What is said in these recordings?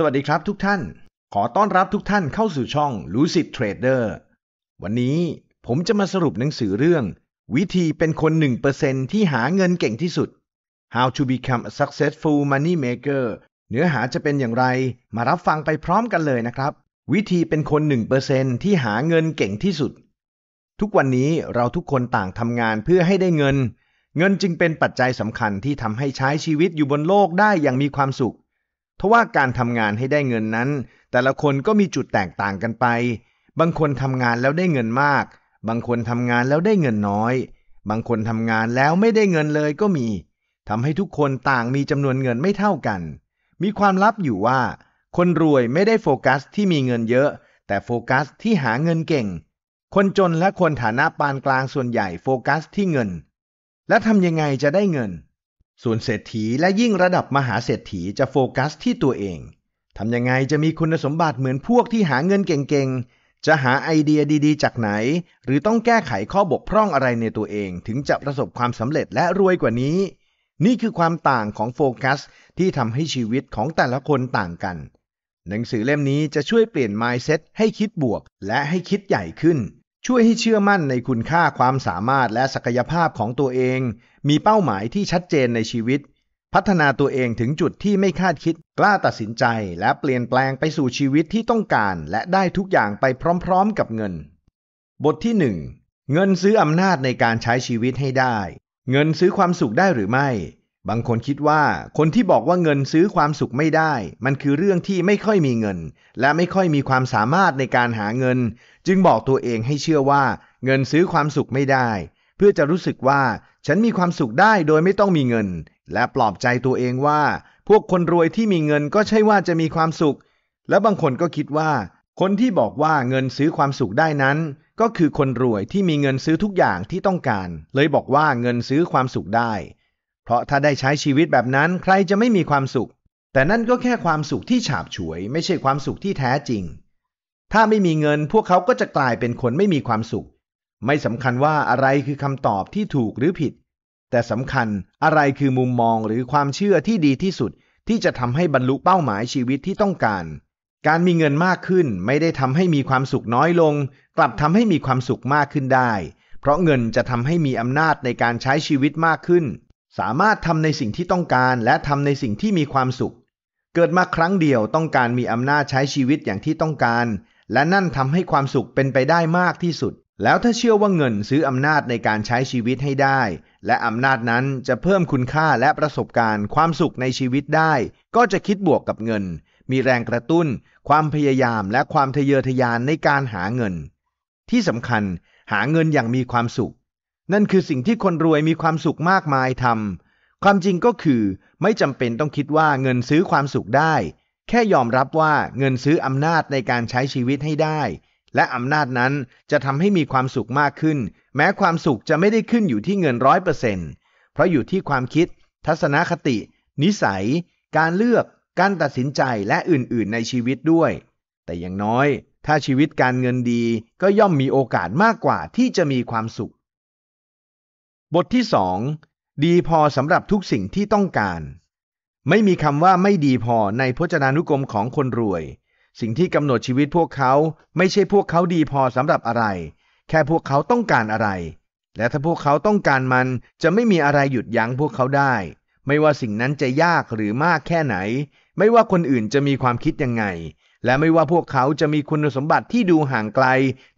สวัสดีครับทุกท่าน ขอต้อนรับทุกท่านเข้าสู่ช่อง Lucid Trader วันนี้ผมจะมาสรุปหนังสือเรื่อง วิธีเป็นคน 1%ที่หาเงินเก่งที่สุด How to Become a Successful Money Maker เนื้อหาจะเป็นอย่างไร มารับฟังไปพร้อมกันเลยนะครับ วิธีเป็นคน 1%ที่หาเงินเก่งที่สุด ทุกวันนี้เราทุกคนต่างทำงานเพื่อให้ได้เงิน เงินจึงเป็นปัจจัยสำคัญที่ทำให้ใช้ชีวิตอยู่บนโลกได้อย่างมีความสุขเพราะว่าการทำงานให้ได้เงินนั้น แต่ละคนก็มีจุดแตกต่างกันไป บางคนทำงานแล้วได้เงินมาก บางคนทำงานแล้วได้เงินน้อย บางคนทำงานแล้วไม่ได้เงินเลยก็มี ทำให้ทุกคนต่างมีจำนวนเงินไม่เท่ากัน มีความลับอยู่ว่า คนรวยไม่ได้โฟกัสที่มีเงินเยอะ แต่โฟกัสที่หาเงินเก่ง คนจนและคนฐานะปานกลางส่วนใหญ่โฟกัสที่เงิน และทำยังไงจะได้เงินส่วนเศรษฐีและยิ่งระดับมหาเศรษฐีจะโฟกัสที่ตัวเอง ทำยังไงจะมีคุณสมบัติเหมือนพวกที่หาเงินเก่งๆ จะหาไอเดียดีๆจากไหน หรือต้องแก้ไขข้อบกพร่องอะไรในตัวเอง ถึงจะประสบความสำเร็จและรวยกว่านี้ นี่คือความต่างของโฟกัสที่ทำให้ชีวิตของแต่ละคนต่างกัน หนังสือเล่มนี้จะช่วยเปลี่ยน mindset ให้คิดบวกและให้คิดใหญ่ขึ้น ช่วยให้เชื่อมั่นในคุณค่าความสามารถและศักยภาพของตัวเองมีเป้าหมายที่ชัดเจนในชีวิต พัฒนาตัวเองถึงจุดที่ไม่คาดคิด กล้าตัดสินใจ และเปลี่ยนแปลงไปสู่ชีวิตที่ต้องการ และได้ทุกอย่างไปพร้อม ๆ กับเงิน บทที่1เงินซื้ออำนาจในการใช้ชีวิตให้ได้ เงินซื้อความสุขได้หรือไม่ บางคนคิดว่า คนที่บอกว่าเงินซื้อความสุขไม่ได้ มันคือเรื่องที่ไม่ค่อยมีเงิน และไม่ค่อยมีความสามารถในการหาเงิน จึงบอกตัวเองให้เชื่อว่า เงินซื้อความสุขไม่ได้ เพื่อจะรู้สึกว่าฉันมีความสุขได้โดยไม่ต้องมีเงิน และปลอบใจตัวเองว่า พวกคนรวยที่มีเงินก็ใช่ว่าจะมีความสุข และบางคนก็คิดว่า คนที่บอกว่าเงินซื้อความสุขได้นั้น ก็คือคนรวยที่มีเงินซื้อทุกอย่างที่ต้องการ เลยบอกว่าเงินซื้อความสุขได้ เพราะถ้าได้ใช้ชีวิตแบบนั้นใครจะไม่มีความสุข แต่นั่นก็แค่ความสุขที่ฉาบฉวย ไม่ใช่ความสุขที่แท้จริง ถ้าไม่มีเงิน พวกเขาก็จะกลายเป็นคนไม่มีความสุขไม่สำคัญว่าอะไรคือคำตอบที่ถูกหรือผิด แต่สำคัญอะไรคือมุมมองหรือความเชื่อที่ดีที่สุด ที่จะทำให้บรรลุเป้าหมายชีวิตที่ต้องการ การมีเงินมากขึ้นไม่ได้ทำให้มีความสุขน้อยลง กลับทำให้มีความสุขมากขึ้นได้ เพราะเงินจะทำให้มีอำนาจในการใช้ชีวิตมากขึ้น สามารถทำในสิ่งที่ต้องการและทำในสิ่งที่มีความสุข เกิดมาครั้งเดียวต้องการมีอำนาจใช้ชีวิตอย่างที่ต้องการ และนั่นทำให้ความสุขเป็นไปได้มากที่สุดแล้วถ้าเชื่อว่าเงินซื้ออำนาจในการใช้ชีวิตให้ได้ และอำนาจนั้นจะเพิ่มคุณค่าและประสบการณ์ ความสุขในชีวิตได้ ก็จะคิดบวกกับเงิน มีแรงกระตุ้น ความพยายาม และความทะเยอทะยานในการหาเงิน ที่สำคัญหาเงินอย่างมีความสุข นั่นคือสิ่งที่คนรวยมีความสุขมากมายทำความจริงก็คือ ไม่จำเป็นต้องคิดว่าเงินซื้อความสุขได้ แค่ยอมรับว่าเงินซื้ออำนาจในการใช้ชีวิตให้ได้และอำนาจนั้นจะทำให้มีความสุขมากขึ้น แม้ความสุขจะไม่ได้ขึ้นอยู่ที่เงินร้อยเปอร์เซ็นต์เพราะอยู่ที่ความคิด ทัศนคติ นิสัย การเลือก การตัดสินใจและอื่นๆในชีวิตด้วย แต่อย่างน้อย ถ้าชีวิตการเงินดีก็ย่อมมีโอกาสมากกว่าที่จะมีความสุข บทที่ 2 ดีพอสำหรับทุกสิ่งที่ต้องการ ไม่มีคำว่าไม่ดีพอในพจนานุกรมของคนรวยสิ่งที่กำหนดชีวิตพวกเขาไม่ใช่พวกเขาดีพอสำหรับอะไร แค่พวกเขาต้องการอะไร และถ้าพวกเขาต้องการมันจะไม่มีอะไรหยุดยั้งพวกเขาได้ ไม่ว่าสิ่งนั้นจะยากหรือมากแค่ไหน ไม่ว่าคนอื่นจะมีความคิดยังไง และไม่ว่าพวกเขาจะมีคุณสมบัติที่ดูห่างไกล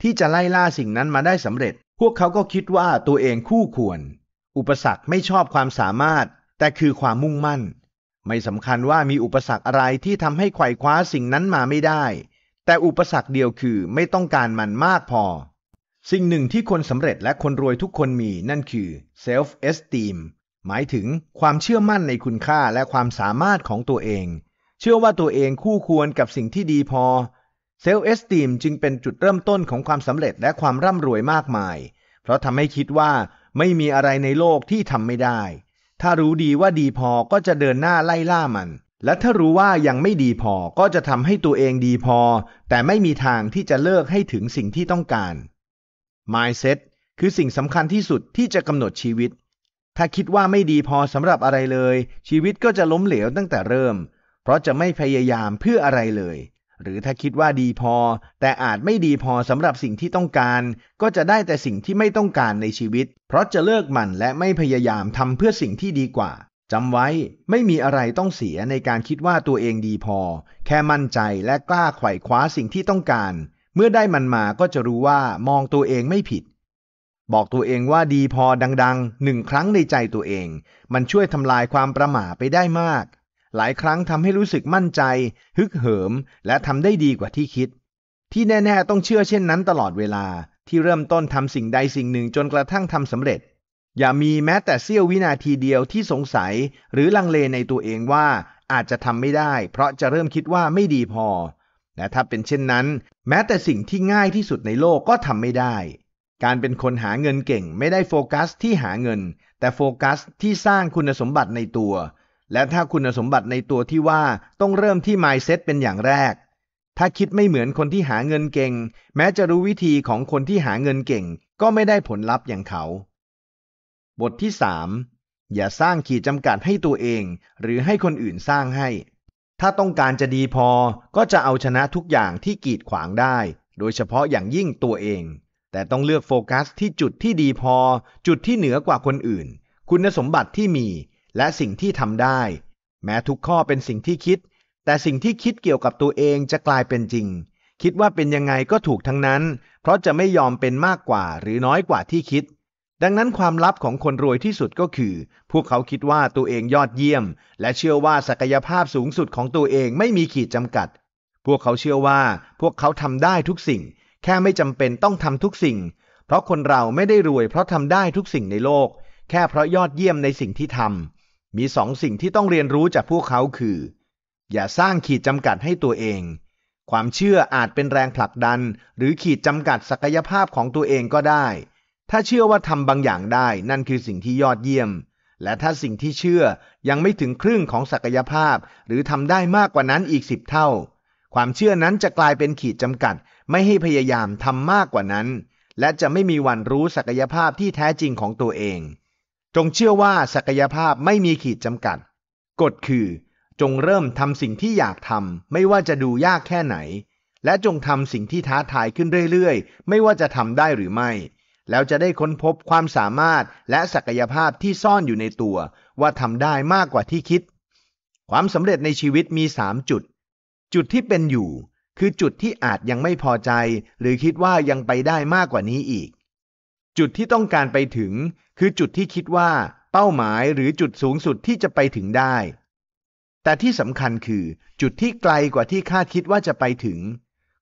ที่จะไล่ล่าสิ่งนั้นมาได้สำเร็จ พวกเขาก็คิดว่าตัวเองคู่ควร อุปสรรคไม่ชอบความสามารถ แต่คือความมุ่งมั่นไม่สำคัญว่ามีอุปสรรคอะไรที่ทำให้ไขว่คว้าสิ่งนั้นมาไม่ได้ แต่อุปสรรคเดียวคือไม่ต้องการมันมากพอ สิ่งหนึ่งที่คนสำเร็จและคนรวยทุกคนมีนั่นคือ self esteem หมายถึงความเชื่อมั่นในคุณค่าและความสามารถของตัวเอง เชื่อว่าตัวเองคู่ควรกับสิ่งที่ดีพอ self esteem จึงเป็นจุดเริ่มต้นของความสำเร็จและความร่ำรวยมากมาย เพราะทำให้คิดว่าไม่มีอะไรในโลกที่ทำไม่ได้ถ้ารู้ดีว่าดีพอก็จะเดินหน้าไล่ล่ามัน และถ้ารู้ว่ายังไม่ดีพอก็จะทำให้ตัวเองดีพอ แต่ไม่มีทางที่จะเลิกให้ถึงสิ่งที่ต้องการ mindset คือสิ่งสำคัญที่สุดที่จะกำหนดชีวิต ถ้าคิดว่าไม่ดีพอสำหรับอะไรเลย ชีวิตก็จะล้มเหลวตั้งแต่เริ่ม เพราะจะไม่พยายามเพื่ออะไรเลยหรือถ้าคิดว่าดีพอ แต่อาจไม่ดีพอสำหรับสิ่งที่ต้องการ ก็จะได้แต่สิ่งที่ไม่ต้องการในชีวิต เพราะจะเลิกมันและไม่พยายามทำเพื่อสิ่งที่ดีกว่าจำไว้ไม่มีอะไรต้องเสียในการคิดว่าตัวเองดีพอ แค่มั่นใจและกล้าไขว่คว้าสิ่งที่ต้องการ เมื่อได้มันมาก็จะรู้ว่ามองตัวเองไม่ผิด บอกตัวเองว่าดีพอดังๆหนึ่งครั้งในใจตัวเอง มันช่วยทำลายความประหม่าไปได้มากหลายครั้งทำให้รู้สึกมั่นใจ ฮึกเหิมและทำได้ดีกว่าที่คิด ที่แน่ ๆ ต้องเชื่อเช่นนั้นตลอดเวลาที่เริ่มต้นทำสิ่งใดสิ่งหนึ่งจนกระทั่งทำสำเร็จ อย่ามีแม้แต่เสี้ยววินาทีเดียวที่สงสัยหรือลังเลในตัวเองว่าอาจจะทำไม่ได้ เพราะจะเริ่มคิดว่าไม่ดีพอและถ้าเป็นเช่นนั้น แม้แต่สิ่งที่ง่ายที่สุดในโลกก็ทำไม่ได้ การเป็นคนหาเงินเก่ง ไม่ได้โฟกัสที่หาเงิน แต่โฟกัสที่สร้างคุณสมบัติในตัวและถ้าคุณสมบัติในตัวที่ว่าต้องเริ่มที่ mindset เป็นอย่างแรก ถ้าคิดไม่เหมือนคนที่หาเงินเก่ง แม้จะรู้วิธีของคนที่หาเงินเก่ง ก็ไม่ได้ผลลัพธ์อย่างเขา บทที่สามอย่าสร้างขีดจำกัดให้ตัวเองหรือให้คนอื่นสร้างให้ ถ้าต้องการจะดีพอ ก็จะเอาชนะทุกอย่างที่กีดขวางได้ โดยเฉพาะอย่างยิ่งตัวเอง แต่ต้องเลือกโฟกัสที่จุดที่ดีพอ จุดที่เหนือกว่าคนอื่น คุณสมบัติที่มีและสิ่งที่ทำได้ แม้ทุกข้อเป็นสิ่งที่คิด แต่สิ่งที่คิดเกี่ยวกับตัวเองจะกลายเป็นจริง คิดว่าเป็นยังไงก็ถูกทั้งนั้น เพราะจะไม่ยอมเป็นมากกว่า หรือน้อยกว่าที่คิด ดังนั้นความลับของคนรวยที่สุดก็คือ พวกเขาคิดว่าตัวเองยอดเยี่ยม และเชื่อว่าศักยภาพสูงสุดของตัวเองไม่มีขีดจำกัด พวกเขาเชื่อว่าพวกเขาทำได้ทุกสิ่ง แค่ไม่จำเป็นต้องทำทุกสิ่ง เพราะคนเราไม่ได้รวยเพราะทำได้ทุกสิ่งในโลก แค่เพราะยอดเยี่ยมในสิ่งที่ทำมีสองสิ่งที่ต้องเรียนรู้จากพวกเขาคือ อย่าสร้างขีดจำกัดให้ตัวเอง ความเชื่ออาจเป็นแรงผลักดัน หรือขีดจำกัดศักยภาพของตัวเองก็ได้ ถ้าเชื่อว่าทำบางอย่างได้นั่นคือสิ่งที่ยอดเยี่ยม และถ้าสิ่งที่เชื่อยังไม่ถึงครึ่งของศักยภาพ หรือทำได้มากกว่านั้นอีกสิบเท่า ความเชื่อนั้นจะกลายเป็นขีดจำกัด ไม่ให้พยายามทำมากกว่านั้น และจะไม่มีวันรู้ศักยภาพที่แท้จริงของตัวเองจงเชื่อว่าศักยภาพไม่มีขีดจำกัดกฎคือ จงเริ่มทำสิ่งที่อยากทำไม่ว่าจะดูยากแค่ไหน และจงทำสิ่งที่ท้าทายขึ้นเรื่อยๆ ไม่ว่าจะทำได้หรือไม่ แล้วจะได้ค้นพบความสามารถและศักยภาพที่ซ่อนอยู่ในตัว ว่าทำได้มากกว่าที่คิด ความสำเร็จในชีวิตมี 3 จุด จุดที่เป็นอยู่ คือจุดที่อาจยังไม่พอใจหรือคิดว่ายังไปได้มากกว่านี้อีกจุดที่ต้องการไปถึง คือจุดที่คิดว่าเป้าหมายหรือจุดสูงสุดที่จะไปถึงได้ แต่ที่สำคัญคือ จุดที่ไกลกว่าที่คาดคิดว่าจะไปถึง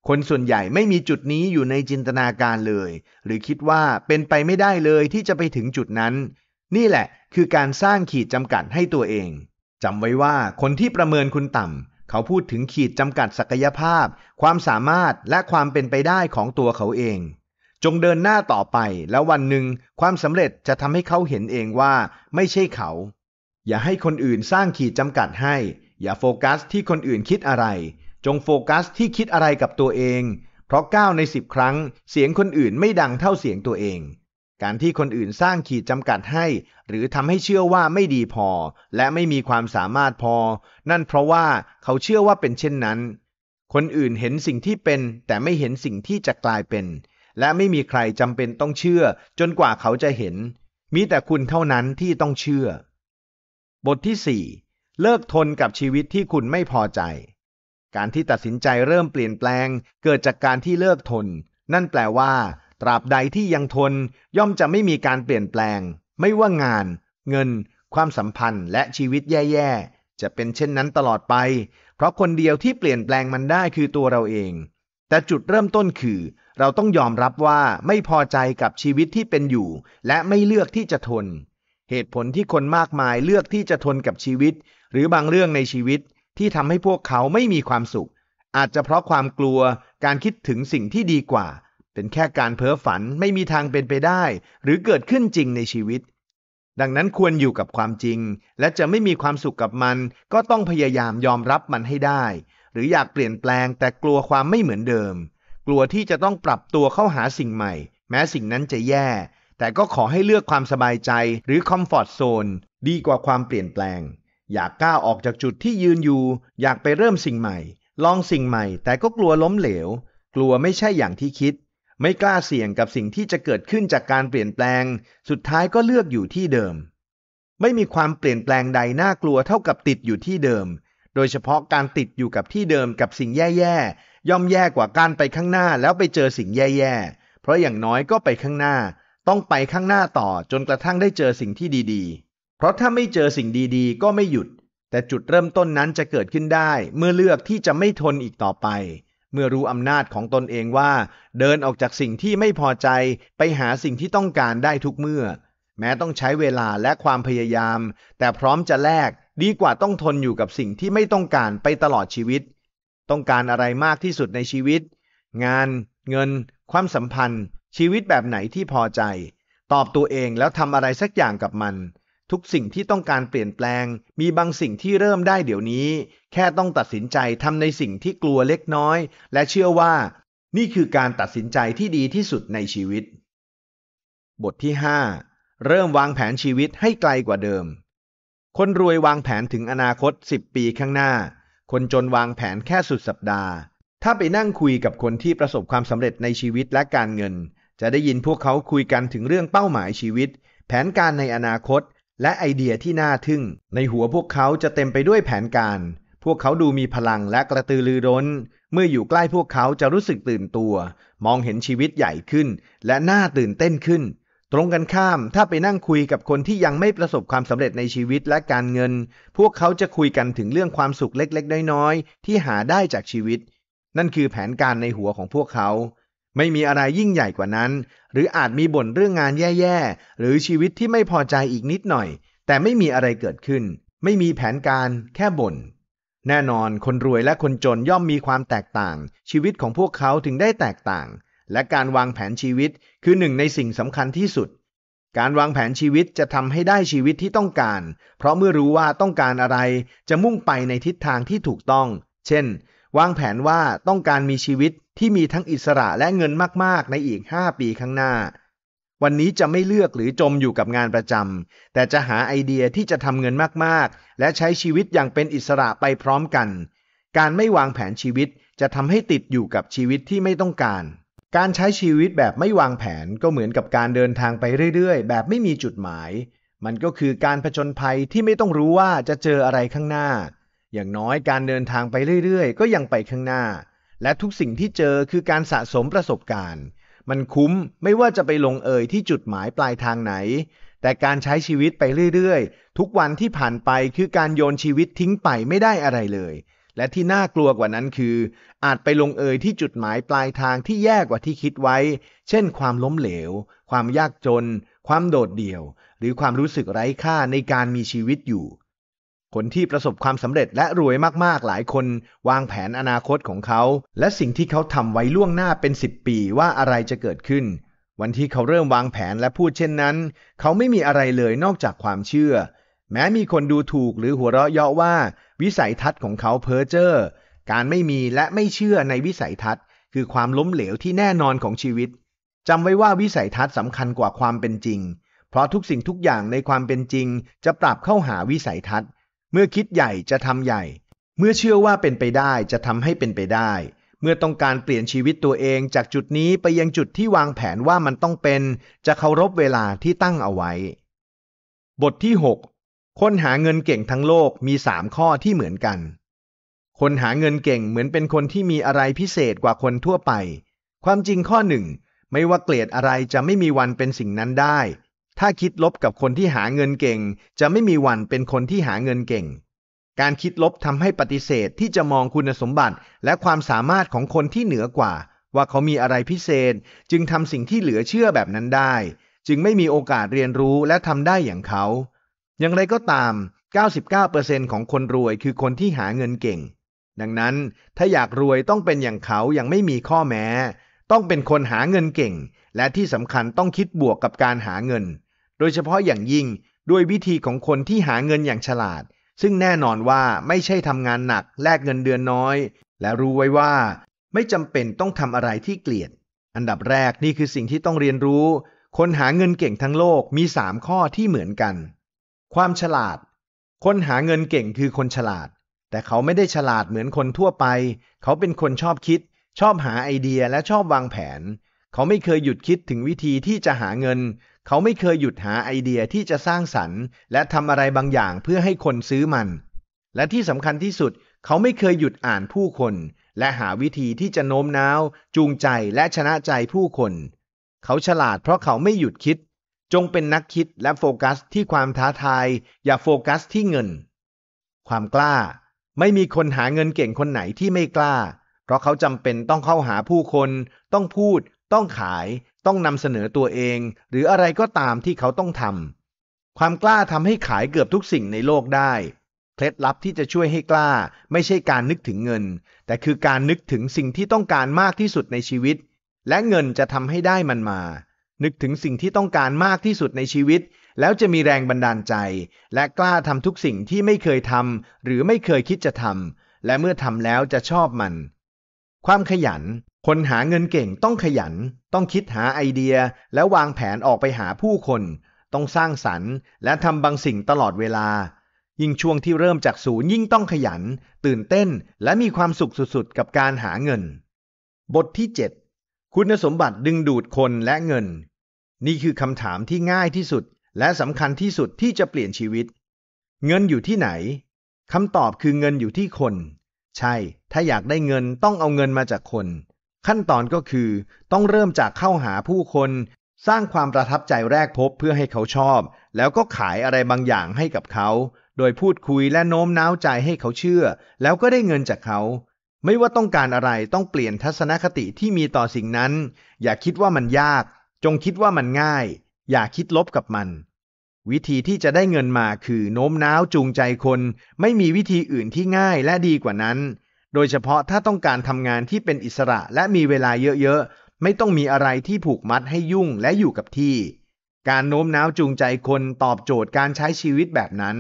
คนส่วนใหญ่ไม่มีจุดนี้อยู่ในจินตนาการเลย หรือคิดว่าเป็นไปไม่ได้เลยที่จะไปถึงจุดนั้น นี่แหละคือการสร้างขีดจำกัดให้ตัวเองจำไว้ว่าคนที่ประเมินคุณต่ำเขาพูดถึงขีดจำกัดศักยภาพ ความสามารถและความเป็นไปได้ของตัวเขาเองจงเดินหน้าต่อไปแล้ววันหนึ่งความสำเร็จจะทำให้เขาเห็นเองว่าไม่ใช่เขา อย่าให้คนอื่นสร้างขีดจำกัดให้ อย่าโฟกัสที่คนอื่นคิดอะไร จงโฟกัสที่คิดอะไรกับตัวเอง เพราะ9ในิบครั้ง เสียงคนอื่นไม่ดังเท่าเสียงตัวเอง การที่คนอื่นสร้างขีดจำกัดให้ หรือทำให้เชื่อว่าไม่ดีพอ และไม่มีความสามารถพอ นั่นเพราะว่าเขาเชื่อว่าเป็นเช่นนั้น คนอื่นเห็นสิ่งที่เป็น แต่ไม่เห็นสิ่งที่จะกลายเป็นและไม่มีใครจำเป็นต้องเชื่อ จนกว่าเขาจะเห็น มีแต่คุณเท่านั้นที่ต้องเชื่อ บทที่ 4 เลิกทนกับชีวิตที่คุณไม่พอใจ การที่ตัดสินใจเริ่มเปลี่ยนแปลง เกิดจากการที่เลิกทน นั่นแปลว่า ตราบใดที่ยังทน ย่อมจะไม่มีการเปลี่ยนแปลง ไม่ว่างาน เงิน ความสัมพันธ์และชีวิตแย่ๆจะเป็นเช่นนั้นตลอดไป เพราะคนเดียวที่เปลี่ยนแปลงมันได้คือตัวเราเอง แต่จุดเริ่มต้นคือเราต้องยอมรับว่าไม่พอใจกับชีวิตที่เป็นอยู่และไม่เลือกที่จะทน เหตุผลที่คนมากมายเลือกที่จะทนกับชีวิตหรือบางเรื่องในชีวิตที่ทำให้พวกเขาไม่มีความสุข อาจจะเพราะความกลัวการคิดถึงสิ่งที่ดีกว่าเป็นแค่การเพ้อฝันไม่มีทางเป็นไปได้หรือเกิดขึ้นจริงในชีวิต ดังนั้นควรอยู่กับความจริงและจะไม่มีความสุขกับมันก็ต้องพยายามยอมรับมันให้ได้หรืออยากเปลี่ยนแปลงแต่กลัวความไม่เหมือนเดิมกลัวที่จะต้องปรับตัวเข้าหาสิ่งใหม่ แม้สิ่งนั้นจะแย่ แต่ก็ขอให้เลือกความสบายใจหรือคอมฟอร์ทโซนดีกว่าความเปลี่ยนแปลง อยากก้าวออกจากจุดที่ยืนอยู่ อยากไปเริ่มสิ่งใหม่ ลองสิ่งใหม่แต่ก็กลัวล้มเหลว กลัวไม่ใช่อย่างที่คิด ไม่กล้าเสี่ยงกับสิ่งที่จะเกิดขึ้นจากการเปลี่ยนแปลง สุดท้ายก็เลือกอยู่ที่เดิม ไม่มีความเปลี่ยนแปลงใดน่ากลัวเท่ากับติดอยู่ที่เดิม โดยเฉพาะการติดอยู่กับที่เดิมกับสิ่งแย่ย่อมแย่กว่าการไปข้างหน้าแล้วไปเจอสิ่งแย่ๆ เพราะอย่างน้อยก็ไปข้างหน้า ต้องไปข้างหน้าต่อจนกระทั่งได้เจอสิ่งที่ดี ๆ เพราะถ้าไม่เจอสิ่งดีๆก็ไม่หยุด แต่จุดเริ่มต้นนั้นจะเกิดขึ้นได้ เมื่อเลือกที่จะไม่ทนอีกต่อไป เมื่อรู้อำนาจของตนเองว่า เดินออกจากสิ่งที่ไม่พอใจ ไปหาสิ่งที่ต้องการได้ทุกเมื่อ แม้ต้องใช้เวลาและความพยายาม แต่พร้อมจะแลกดีกว่าต้องทนอยู่กับสิ่งที่ไม่ต้องการไปตลอดชีวิตต้องการอะไรมากที่สุดในชีวิต งาน เงิน ความสัมพันธ์ ชีวิตแบบไหนที่พอใจ ตอบตัวเองแล้วทำอะไรสักอย่างกับมัน ทุกสิ่งที่ต้องการเปลี่ยนแปลง มีบางสิ่งที่เริ่มได้เดี๋ยวนี้ แค่ต้องตัดสินใจทำในสิ่งที่กลัวเล็กน้อย และเชื่อว่า นี่คือการตัดสินใจที่ดีที่สุดในชีวิต บทที่ 5 เริ่มวางแผนชีวิตให้ไกลกว่าเดิม คนรวยวางแผนถึงอนาคต 10 ปีข้างหน้าคนจนวางแผนแค่สุดสัปดาห์ ถ้าไปนั่งคุยกับคนที่ประสบความสำเร็จในชีวิตและการเงิน จะได้ยินพวกเขาคุยกันถึงเรื่องเป้าหมายชีวิต แผนการในอนาคต และไอเดียที่น่าทึ่ง ในหัวพวกเขาจะเต็มไปด้วยแผนการ พวกเขาดูมีพลังและกระตือรือร้น เมื่ออยู่ใกล้พวกเขาจะรู้สึกตื่นตัว มองเห็นชีวิตใหญ่ขึ้นและน่าตื่นเต้นขึ้นตรงกันข้ามถ้าไปนั่งคุยกับคนที่ยังไม่ประสบความสำเร็จในชีวิตและการเงิน พวกเขาจะคุยกันถึงเรื่องความสุขเล็กๆ น้อยๆ ที่หาได้จากชีวิต นั่นคือแผนการในหัวของพวกเขา ไม่มีอะไรยิ่งใหญ่กว่านั้น หรืออาจมีบ่นเรื่องงานแย่ๆหรือชีวิตที่ไม่พอใจอีกนิดหน่อย แต่ไม่มีอะไรเกิดขึ้น ไม่มีแผนการ แค่บ่น แน่นอนคนรวยและคนจนย่อมมีความแตกต่าง ชีวิตของพวกเขาถึงได้แตกต่างและการวางแผนชีวิตคือหนึ่งในสิ่งสำคัญที่สุด การวางแผนชีวิตจะทำให้ได้ชีวิตที่ต้องการ เพราะเมื่อรู้ว่าต้องการอะไรจะมุ่งไปในทิศทางที่ถูกต้อง เช่น วางแผนว่าต้องการมีชีวิตที่มีทั้งอิสระและเงินมาก ๆ ในอีก 5 ปีข้างหน้า วันนี้จะไม่เลือกหรือจมอยู่กับงานประจำ แต่จะหาไอเดียที่จะทำเงินมากๆ และใช้ชีวิตอย่างเป็นอิสระไปพร้อมกัน การไม่วางแผนชีวิตจะทำให้ติดอยู่กับชีวิตที่ไม่ต้องการการใช้ชีวิตแบบไม่วางแผนก็เหมือนกับการเดินทางไปเรื่อยๆ แบบไม่มีจุดหมาย มันก็คือการผจญภัยที่ไม่ต้องรู้ว่าจะเจออะไรข้างหน้า อย่างน้อยการเดินทางไปเรื่อยๆ ก็ยังไปข้างหน้า และทุกสิ่งที่เจอคือการสะสมประสบการณ์ มันคุ้มไม่ว่าจะไปลงเอยที่จุดหมายปลายทางไหน แต่การใช้ชีวิตไปเรื่อยๆ ทุกวันที่ผ่านไปคือการโยนชีวิตทิ้งไปไม่ได้อะไรเลยและที่น่ากลัวกว่านั้นคืออาจไปลงเอยที่จุดหมายปลายทางที่แย่กว่าที่คิดไว้ เช่นความล้มเหลว ความยากจน ความโดดเดี่ยว หรือความรู้สึกไร้ค่าในการมีชีวิตอยู่ คนที่ประสบความสำเร็จและรวยมากๆหลายคน วางแผนอนาคตของเขา และสิ่งที่เขาทำไว้ล่วงหน้าเป็นสิบปีว่าอะไรจะเกิดขึ้น วันที่เขาเริ่มวางแผนและพูดเช่นนั้น เขาไม่มีอะไรเลยนอกจากความเชื่อ แม้มีคนดูถูกหรือหัวเราะเยาะว่าวิสัยทัศน์ของเขาเพ้อเจอ้อการไม่มีและไม่เชื่อในวิสัยทัศน์ คือความล้มเหลวที่แน่นอนของชีวิตจำไว้ว่าวิสัยทัศน์สำคัญกว่าความเป็นจริง เพราะทุกสิ่งทุกอย่างในความเป็นจริง จะปรับเข้าหาวิสัยทัศน์ เมื่อคิดใหญ่จะทำใหญ่ เมื่อเชื่อว่าเป็นไปได้จะทำให้เป็นไปได้ เมื่อต้องการเปลี่ยนชีวิตตัวเองจากจุดนี้ไปยังจุดที่วางแผนว่ามันต้องเป็น จะเคารพเวลาที่ตั้งเอาไว้ บทที่ 6คนหาเงินเก่งทั้งโลกมีสามข้อที่เหมือนกัน คนหาเงินเก่งเหมือนเป็นคนที่มีอะไรพิเศษกว่าคนทั่วไป ความจริงข้อหนึ่งไม่ว่าเกลียดอะไรจะไม่มีวันเป็นสิ่งนั้นได้ ถ้าคิดลบกับคนที่หาเงินเก่งจะไม่มีวันเป็นคนที่หาเงินเก่ง การคิดลบทำให้ปฏิเสธที่จะมองคุณสมบัติและความสามารถของคนที่เหนือกว่า ว่าเขามีอะไรพิเศษ จึงทำสิ่งที่เหลือเชื่อแบบนั้นได้ จึงไม่มีโอกาสเรียนรู้และทำได้อย่างเขาอย่างไรก็ตาม 99%ของคนรวยคือคนที่หาเงินเก่ง ดังนั้นถ้าอยากรวยต้องเป็นอย่างเขาอย่างไม่มีข้อแม้ ต้องเป็นคนหาเงินเก่ง และที่สำคัญต้องคิดบวกกับการหาเงิน โดยเฉพาะอย่างยิ่งด้วยวิธีของคนที่หาเงินอย่างฉลาด ซึ่งแน่นอนว่าไม่ใช่ทำงานหนักแลกเงินเดือนน้อย และรู้ไว้ว่าไม่จำเป็นต้องทำอะไรที่เกลียด อันดับแรกนี่คือสิ่งที่ต้องเรียนรู้ คนหาเงินเก่งทั้งโลกมี 3 ข้อที่เหมือนกันความฉลาด คนหาเงินเก่งคือคนฉลาด แต่เขาไม่ได้ฉลาดเหมือนคนทั่วไป เขาเป็นคนชอบคิด ชอบหาไอเดียและชอบวางแผน เขาไม่เคยหยุดคิดถึงวิธีที่จะหาเงิน เขาไม่เคยหยุดหาไอเดียที่จะสร้างสรรค์ และทำอะไรบางอย่างเพื่อให้คนซื้อมัน และที่สำคัญที่สุด เขาไม่เคยหยุดอ่านผู้คน และหาวิธีที่จะโน้มน้าวจูงใจและชนะใจผู้คน เขาฉลาดเพราะเขาไม่หยุดคิดจงเป็นนักคิดและโฟกัสที่ความท้าทาย อย่าโฟกัสที่เงิน ความกล้า ไม่มีคนหาเงินเก่งคนไหนที่ไม่กล้า เพราะเขาจำเป็นต้องเข้าหาผู้คน ต้องพูด ต้องขาย ต้องนำเสนอตัวเอง หรืออะไรก็ตามที่เขาต้องทำความกล้าทำให้ขายเกือบทุกสิ่งในโลกได้ เคล็ดลับที่จะช่วยให้กล้า ไม่ใช่การนึกถึงเงิน แต่คือการนึกถึงสิ่งที่ต้องการมากที่สุดในชีวิต และเงินจะทำให้ได้มันมานึกถึงสิ่งที่ต้องการมากที่สุดในชีวิต แล้วจะมีแรงบันดาลใจ และกล้าทำทุกสิ่งที่ไม่เคยทำหรือไม่เคยคิดจะทำและเมื่อทำแล้วจะชอบมัน ความขยัน คนหาเงินเก่งต้องขยัน ต้องคิดหาไอเดีย และวางแผนออกไปหาผู้คน ต้องสร้างสรรค์ และทำบางสิ่งตลอดเวลา ยิ่งช่วงที่เริ่มจากศูนย์ยิ่งต้องขยัน ตื่นเต้น และมีความสุขสุดๆกับการหาเงิน บทที่ 7คุณสมบัติดึงดูดคนและเงิน นี่คือคำถามที่ง่ายที่สุด และสำคัญที่สุดที่จะเปลี่ยนชีวิต เงินอยู่ที่ไหนคำตอบคือเงินอยู่ที่คน ใช่ ถ้าอยากได้เงินต้องเอาเงินมาจากคน ขั้นตอนก็คือ ต้องเริ่มจากเข้าหาผู้คน สร้างความประทับใจแรกพบเพื่อให้เขาชอบ แล้วก็ขายอะไรบางอย่างให้กับเขา โดยพูดคุยและโน้มน้าวใจให้เขาเชื่อ แล้วก็ได้เงินจากเขาไม่ว่าต้องการอะไรต้องเปลี่ยนทัศนคติที่มีต่อสิ่งนั้น อย่าคิดว่ามันยาก จงคิดว่ามันง่าย อย่าคิดลบกับมัน วิธีที่จะได้เงินมาคือ โน้มน้าวจูงใจคน ไม่มีวิธีอื่นที่ง่ายและดีกว่านั้น โดยเฉพาะถ้าต้องการทำงานที่เป็นอิสระ และมีเวลาเยอะๆไม่ต้องมีอะไรที่ผูกมัดให้ยุ่งและอยู่กับที่ การโน้มน้าวจูงใจคนตอบโจทย์การใช้ชีวิตแบบนั้น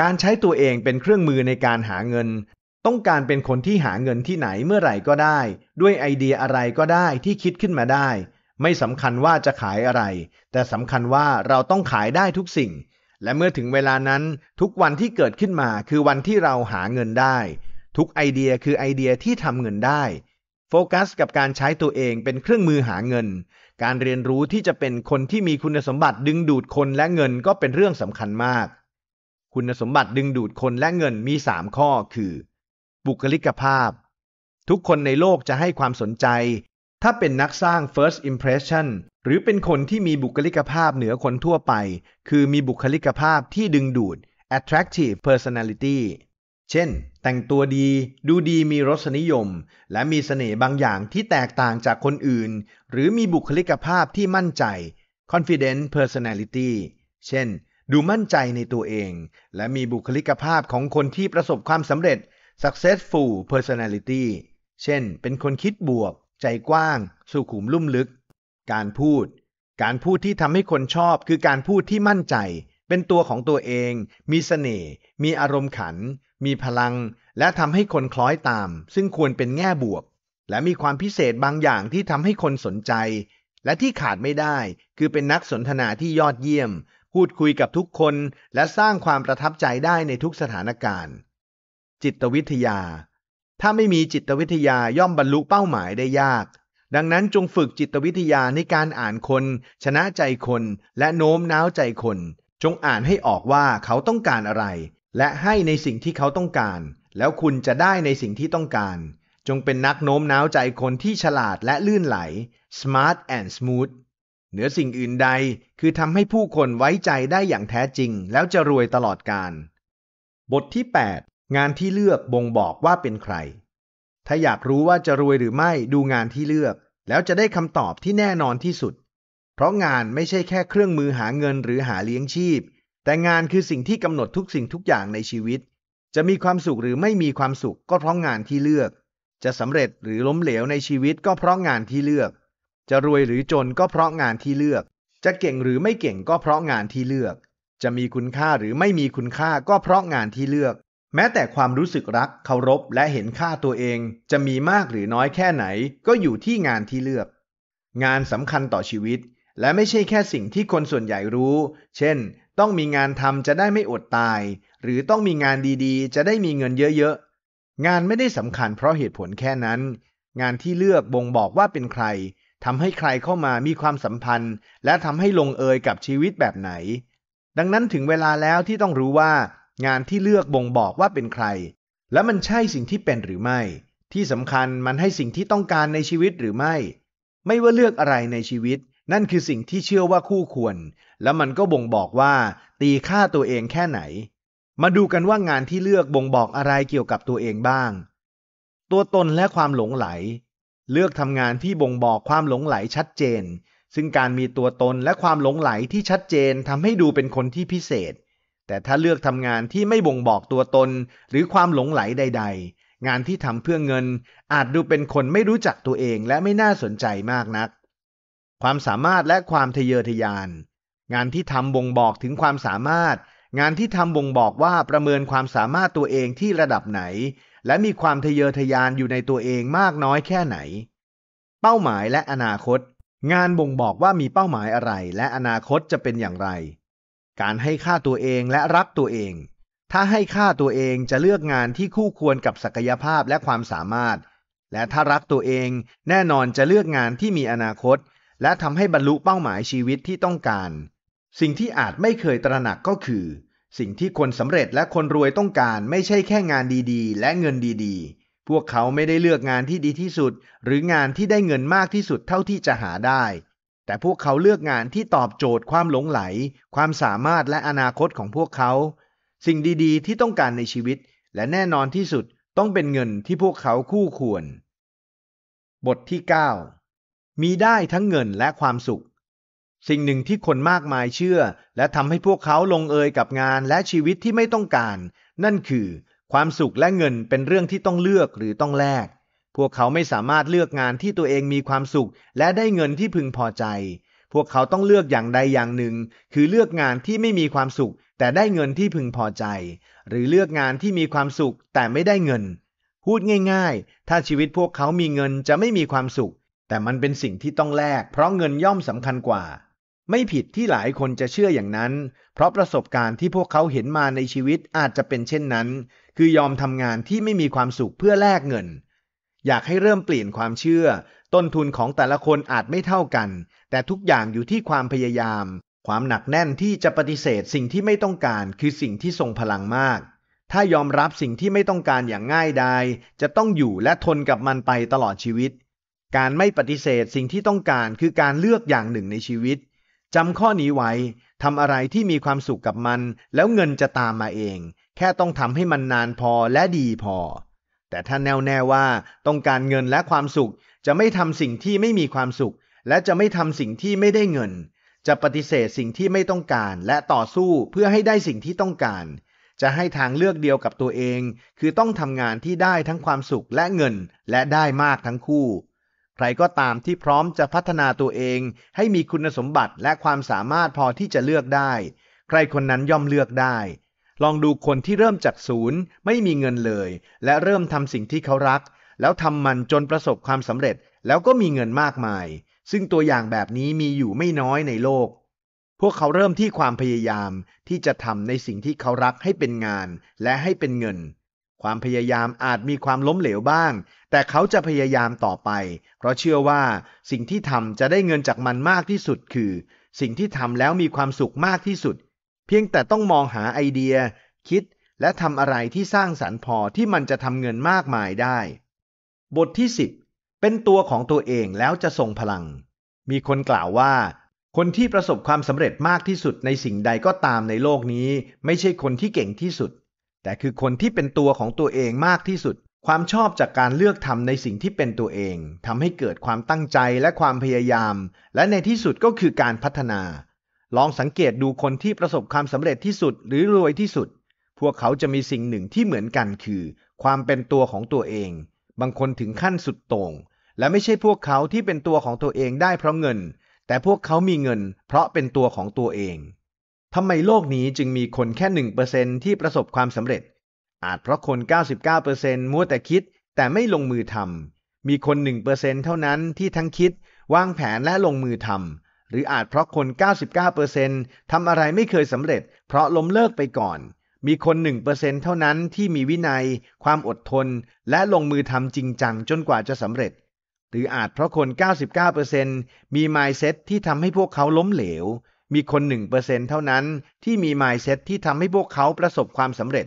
การใช้ตัวเองเป็นเครื่องมือในการหาเงินต้องการเป็นคนที่หาเงินที่ไหนเมื่อไหร่ก็ได้ ด้วยไอเดียอะไรก็ได้ที่คิดขึ้นมาได้ ไม่สำคัญว่าจะขายอะไร แต่สำคัญว่าเราต้องขายได้ทุกสิ่ง และเมื่อถึงเวลานั้นทุกวันที่เกิดขึ้นมาคือวันที่เราหาเงินได้ ทุกไอเดียคือไอเดียที่ทำเงินได้โฟกัสกับการใช้ตัวเองเป็นเครื่องมือหาเงิน การเรียนรู้ที่จะเป็นคนที่มีคุณสมบัติดึงดูดคนและเงินก็เป็นเรื่องสำคัญมาก คุณสมบัติดึงดูดคนและเงินมี 3 ข้อคือบุคลิกภาพ ทุกคนในโลกจะให้ความสนใจ ถ้าเป็นนักสร้าง first impression หรือเป็นคนที่มีบุคลิกภาพเหนือคนทั่วไป คือมีบุคลิกภาพที่ดึงดูด attractive personality เช่นแต่งตัวดีดูดีมีรสนิยม และมีเสน่ห์บางอย่างที่แตกต่างจากคนอื่น หรือมีบุคลิกภาพที่มั่นใจ confident personality เช่นดูมั่นใจในตัวเอง และมีบุคลิกภาพของคนที่ประสบความสำเร็จ successful personality เช่น เป็นคนคิดบวก ใจกว้างสุขุมลุ่มลึก การพูด การพูดที่ทำให้คนชอบ คือการพูดที่มั่นใจ เป็นตัวของตัวเอง มีสเสน่ห์ มีอารมณ์ขัน มีพลัง และทำให้คนคล้อยตาม ซึ่งควรเป็นแง่บวก และมีความพิเศษบางอย่างที่ทำให้คนสนใจ และที่ขาดไม่ได้ คือเป็นนักสนทนาที่ยอดเยี่ยม พูดคุยกับทุกคน และสร้างความประทับใจได้ในทุกสถานการณ์จิตวิทยาถ้าไม่มีจิตวิทยาย่อมบรรลุเป้าหมายได้ยากดังนั้นจงฝึกจิตวิทยาในการอ่านคนชนะใจคนและโน้มน้าวใจคนจงอ่านให้ออกว่าเขาต้องการอะไรและให้ในสิ่งที่เขาต้องการแล้วคุณจะได้ในสิ่งที่ต้องการจงเป็นนักโน้มน้าวใจคนที่ฉลาดและลื่นไหล smart and smooth เหนือสิ่งอื่นใดคือทำให้ผู้คนไว้ใจได้อย่างแท้จริงแล้วจะรวยตลอดกาลบทที่งานที่เลือกบ่งบอกว่าเป็นใคร ถ้าอยากรู้ว่าจะรวยหรือไม่ดูงานที่เลือกแล้วจะได้คำตอบที่แน่นอนที่สุด เพราะงานไม่ใช่แค่เครื่องมือหาเงินหรือหาเลี้ยงชีพ แต่งานคือสิ่งที่กำหนดทุกสิ่งทุกอย่างในชีวิต จะมีความสุขหรือไม่มีความสุขก็เพราะงานที่เลือก จะสำเร็จหรือล้มเหลวในชีวิตก็เพราะงานที่เลือก จะรวยหรือจนก็เพราะงานที่เลือก จะเก่งหรือไม่เก่งก็เพราะงานที่เลือก จะมีคุณค่าหรือไม่มีคุณค่าก็เพราะงานที่เลือกแม้แต่ความรู้สึกรักเคารพและเห็นค่าตัวเอง จะมีมากหรือน้อยแค่ไหนก็อยู่ที่งานที่เลือก งานสำคัญต่อชีวิต และไม่ใช่แค่สิ่งที่คนส่วนใหญ่รู้ เช่น ต้องมีงานทำจะได้ไม่อดตาย หรือต้องมีงานดีๆจะได้มีเงินเยอะๆงานไม่ได้สำคัญเพราะเหตุผลแค่นั้น งานที่เลือกบ่งบอกว่าเป็นใคร ทำให้ใครเข้ามามีความสัมพันธ์ และทำให้ลงเอยกับชีวิตแบบไหน ดังนั้นถึงเวลาแล้วที่ต้องรู้ว่างานที่เลือกบ่งบอกว่าเป็นใคร และมันใช่สิ่งที่เป็นหรือไม่ ที่สำคัญมันให้สิ่งที่ต้องการในชีวิตหรือไม่ ไม่ว่าเลือกอะไรในชีวิต นั่นคือสิ่งที่เชื่อว่าคู่ควร และมันก็บ่งบอกว่าตีค่าตัวเองแค่ไหน มาดูกันว่างานที่เลือกบ่งบอกอะไรเกี่ยวกับตัวเองบ้าง ตัวตนและความหลงไหล เลือกทำงานที่บ่งบอกความหลงไหลชัดเจน ซึ่งการมีตัวตนและความหลงไหลที่ชัดเจนทำให้ดูเป็นคนที่พิเศษแต่ถ้าเลือกทำงานที่ไม่บ่งบอกตัวตนหรือความหลงไหลใดๆ งานที่ทำเพื่อเงิน อาจดูเป็นคนไม่รู้จักตัวเองและไม่น่าสนใจมากนัก ความสามารถและความทะเยอทะยาน งานที่ทำบ่งบอกถึงความสามารถ งานที่ทำบ่งบอกว่าประเมินความสามารถตัวเองที่ระดับไหน และมีความทะเยอทะยานอยู่ในตัวเองมากน้อยแค่ไหน เป้าหมายและอนาคต งานบ่งบอกว่ามีเป้าหมายอะไร และอนาคตจะเป็นอย่างไรการให้ค่าตัวเองและรักตัวเอง ถ้าให้ค่าตัวเองจะเลือกงานที่คู่ควรกับศักยภาพและความสามารถ และถ้ารักตัวเองแน่นอนจะเลือกงานที่มีอนาคตและทำให้บรรลุเป้าหมายชีวิตที่ต้องการ สิ่งที่อาจไม่เคยตระหนักก็คือ สิ่งที่คนสำเร็จและคนรวยต้องการไม่ใช่แค่งานดีๆ และเงินดีๆ พวกเขาไม่ได้เลือกงานที่ดีที่สุดหรืองานที่ได้เงินมากที่สุดเท่าที่จะหาได้แต่พวกเขาเลือกงานที่ตอบโจทย์ความหลงไหล ความสามารถและอนาคตของพวกเขา สิ่งดีๆ ที่ต้องการในชีวิต และแน่นอนที่สุดต้องเป็นเงินที่พวกเขาคู่ควร บทที่ 9 มีได้ทั้งเงินและความสุข สิ่งหนึ่งที่คนมากมายเชื่อและทำให้พวกเขาลงเอยกับงานและชีวิตที่ไม่ต้องการ นั่นคือ ความสุขและเงินเป็นเรื่องที่ต้องเลือกหรือต้องแลกพวกเขาไม่สามารถเลือกงานที่ตัวเองมีความสุขและได้เงินที่พึงพอใจ พวกเขาต้องเลือกอย่างใดอย่างหนึ่ง คือเลือกงานที่ไม่มีความสุขแต่ได้เงินที่พึงพอใจ หรือเลือกงานที่มีความสุขแต่ไม่ได้เงิน พูดง่ายๆ ถ้าชีวิตพวกเขามีเงินจะไม่มีความสุข แต่มันเป็นสิ่งที่ต้องแลกเพราะเงินย่อมสำคัญกว่า ไม่ผิดที่หลายคนจะเชื่ออย่างนั้น เพราะประสบการณ์ที่พวกเขาเห็นมาในชีวิตอาจจะเป็นเช่นนั้น คือยอมทำงานที่ไม่มีความสุขเพื่อแลกเงินอยากให้เริ่มเปลี่ยนความเชื่อ ต้นทุนของแต่ละคนอาจไม่เท่ากัน แต่ทุกอย่างอยู่ที่ความพยายาม ความหนักแน่นที่จะปฏิเสธสิ่งที่ไม่ต้องการคือสิ่งที่ทรงพลังมาก ถ้ายอมรับสิ่งที่ไม่ต้องการอย่างง่ายดายจะต้องอยู่และทนกับมันไปตลอดชีวิต การไม่ปฏิเสธสิ่งที่ต้องการคือการเลือกอย่างหนึ่งในชีวิต จำข้อนี้ไว้ทำอะไรที่มีความสุขกับมันแล้วเงินจะตามมาเอง แค่ต้องทำให้มันนานพอและดีพอแต่ถ้าแน่วแน่ว่าต้องการเงินและความสุขจะไม่ทำสิ่งที่ไม่มีความสุข และจะไม่ทำสิ่งที่ไม่ได้เงิน จะปฏิเสธสิ่งที่ไม่ต้องการและต่อสู้เพื่อให้ได้สิ่งที่ต้องการ จะให้ทางเลือกเดียวกับตัวเอง คือต้องทำงานที่ได้ทั้งความสุขและเงินและได้มากทั้งคู่ ใครก็ตามที่พร้อมจะพัฒนาตัวเองให้มีคุณสมบัติและความสามารถพอที่จะเลือกได้ ใครคนนั้นย่อมเลือกได้ลองดูคนที่เริ่มจากศูนย์ไม่มีเงินเลย และเริ่มทำสิ่งที่เขารัก แล้วทำมันจนประสบความสำเร็จแล้วก็มีเงินมากมาย ซึ่งตัวอย่างแบบนี้มีอยู่ไม่น้อยในโลก พวกเขาเริ่มที่ความพยายามที่จะทำในสิ่งที่เขารักให้เป็นงานและให้เป็นเงิน ความพยายามอาจมีความล้มเหลวบ้าง แต่เขาจะพยายามต่อไป เพราะเชื่อว่า สิ่งที่ทำจะได้เงินจากมันมากที่สุดคือ สิ่งที่ทำแล้วมีความสุขมากที่สุดเพียงแต่ต้องมองหาไอเดีย คิดและทำอะไรที่สร้างสรรค์พอที่มันจะทำเงินมากมายได้ บทที่ 10 เป็นตัวของตัวเองแล้วจะส่งพลัง มีคนกล่าวว่า คนที่ประสบความสำเร็จมากที่สุด ในสิ่งใดก็ตามในโลกนี้ ไม่ใช่คนที่เก่งที่สุด แต่คือคนที่เป็นตัวของตัวเองมากที่สุด ความชอบจากการเลือกทำในสิ่งที่เป็นตัวเองทำให้เกิดความตั้งใจและความพยายาม และในที่สุดก็คือการพัฒนาลองสังเกตดูคนที่ประสบความสำเร็จที่สุดหรือรวยที่สุด พวกเขาจะมีสิ่งหนึ่งที่เหมือนกันคือ ความเป็นตัวของตัวเอง บางคนถึงขั้นสุดโต่ง และไม่ใช่พวกเขาที่เป็นตัวของตัวเองได้เพราะเงิน แต่พวกเขามีเงิน เพราะเป็นตัวของตัวเองทำไมโลกนี้จึงมีคนแค่หนึ่งเปอร์เซนที่ประสบความสำเร็จ อาจเพราะคน 99%มัวแต่คิด แต่ไม่ลงมือทำมีคนหนึ่งเปอร์เซนเท่านั้นที่ทั้งคิดวางแผนและลงมือทำหรืออาจเพราะคน 99%ทำอะไรไม่เคยสำเร็จ เพราะล้มเลิกไปก่อน มีคน 1%เท่านั้นที่มีวินัย ความอดทน และลงมือทำจริงจังจนกว่าจะสำเร็จ หรืออาจเพราะคน 99%มี mindset ที่ทำให้พวกเขาล้มเหลว มีคน 1%เท่านั้นที่มี mindset ที่ทำให้พวกเขาประสบความสำเร็จ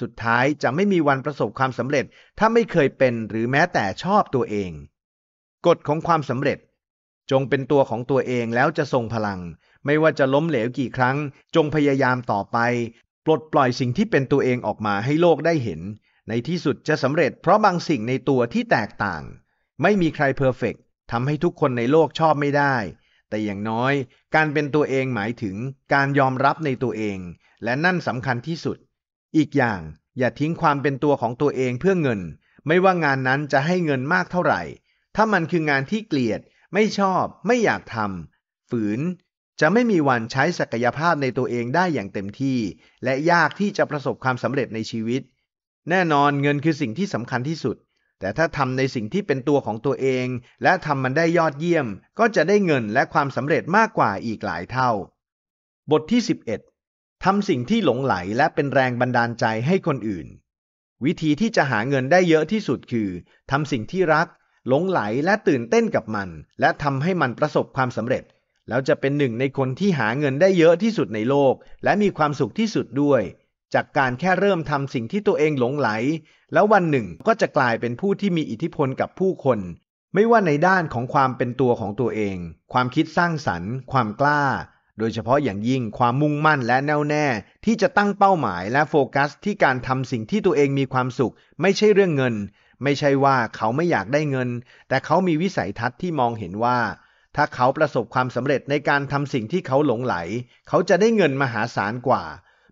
สุดท้ายจะไม่มีวันประสบความสำเร็จถ้าไม่เคยเป็นหรือแม้แต่ชอบตัวเอง กฎของความสำเร็จจงเป็นตัวของตัวเองแล้วจะทรงพลัง ไม่ว่าจะล้มเหลวกี่ครั้ง จงพยายามต่อไป ปลดปล่อยสิ่งที่เป็นตัวเองออกมาให้โลกได้เห็น ในที่สุดจะสำเร็จเพราะบางสิ่งในตัวที่แตกต่าง ไม่มีใครเพอร์เฟกทำให้ทุกคนในโลกชอบไม่ได้ แต่อย่างน้อยการเป็นตัวเองหมายถึง การยอมรับในตัวเอง และนั่นสำคัญที่สุด อีกอย่างอย่าทิ้งความเป็นตัวของตัวเองเพื่อเงิน ไม่ว่างานนั้นจะให้เงินมากเท่าไหร่ ถ้ามันคืองานที่เกลียดไม่ชอบไม่อยากทำฝืนจะไม่มีวันใช้ศักยภาพในตัวเองได้อย่างเต็มที่ และยากที่จะประสบความสำเร็จในชีวิต แน่นอนเงินคือสิ่งที่สำคัญที่สุด แต่ถ้าทำในสิ่งที่เป็นตัวของตัวเอง และทำมันได้ยอดเยี่ยม ก็จะได้เงินและความสำเร็จมากกว่าอีกหลายเท่า บทที่ 11ทำสิ่งที่หลงไหลและเป็นแรงบันดาลใจให้คนอื่น วิธีที่จะหาเงินได้เยอะที่สุดคือทำสิ่งที่รักหลงไหลและตื่นเต้นกับมัน และทำให้มันประสบความสำเร็จแล้วจะเป็นหนึ่งในคนที่หาเงินได้เยอะที่สุดในโลก และมีความสุขที่สุดด้วย จากการแค่เริ่มทำสิ่งที่ตัวเองหลงไหล แล้ววันหนึ่งก็จะกลายเป็นผู้ที่มีอิทธิพลกับผู้คน ไม่ว่าในด้านของความเป็นตัวของตัวเอง ความคิดสร้างสรรค์ ความกล้า โดยเฉพาะอย่างยิ่ง ความมุ่งมั่นและแน่วแน่ ที่จะตั้งเป้าหมาย และโฟกัส ที่การทำสิ่งที่ตัวเองมีความสุข ไม่ใช่เรื่องเงินไม่ใช่ว่าเขาไม่อยากได้เงิน แต่เขามีวิสัยทัศน์ที่มองเห็นว่า ถ้าเขาประสบความสำเร็จในการทำสิ่งที่เขาหลงไหล เขาจะได้เงินมหาศาลกว่า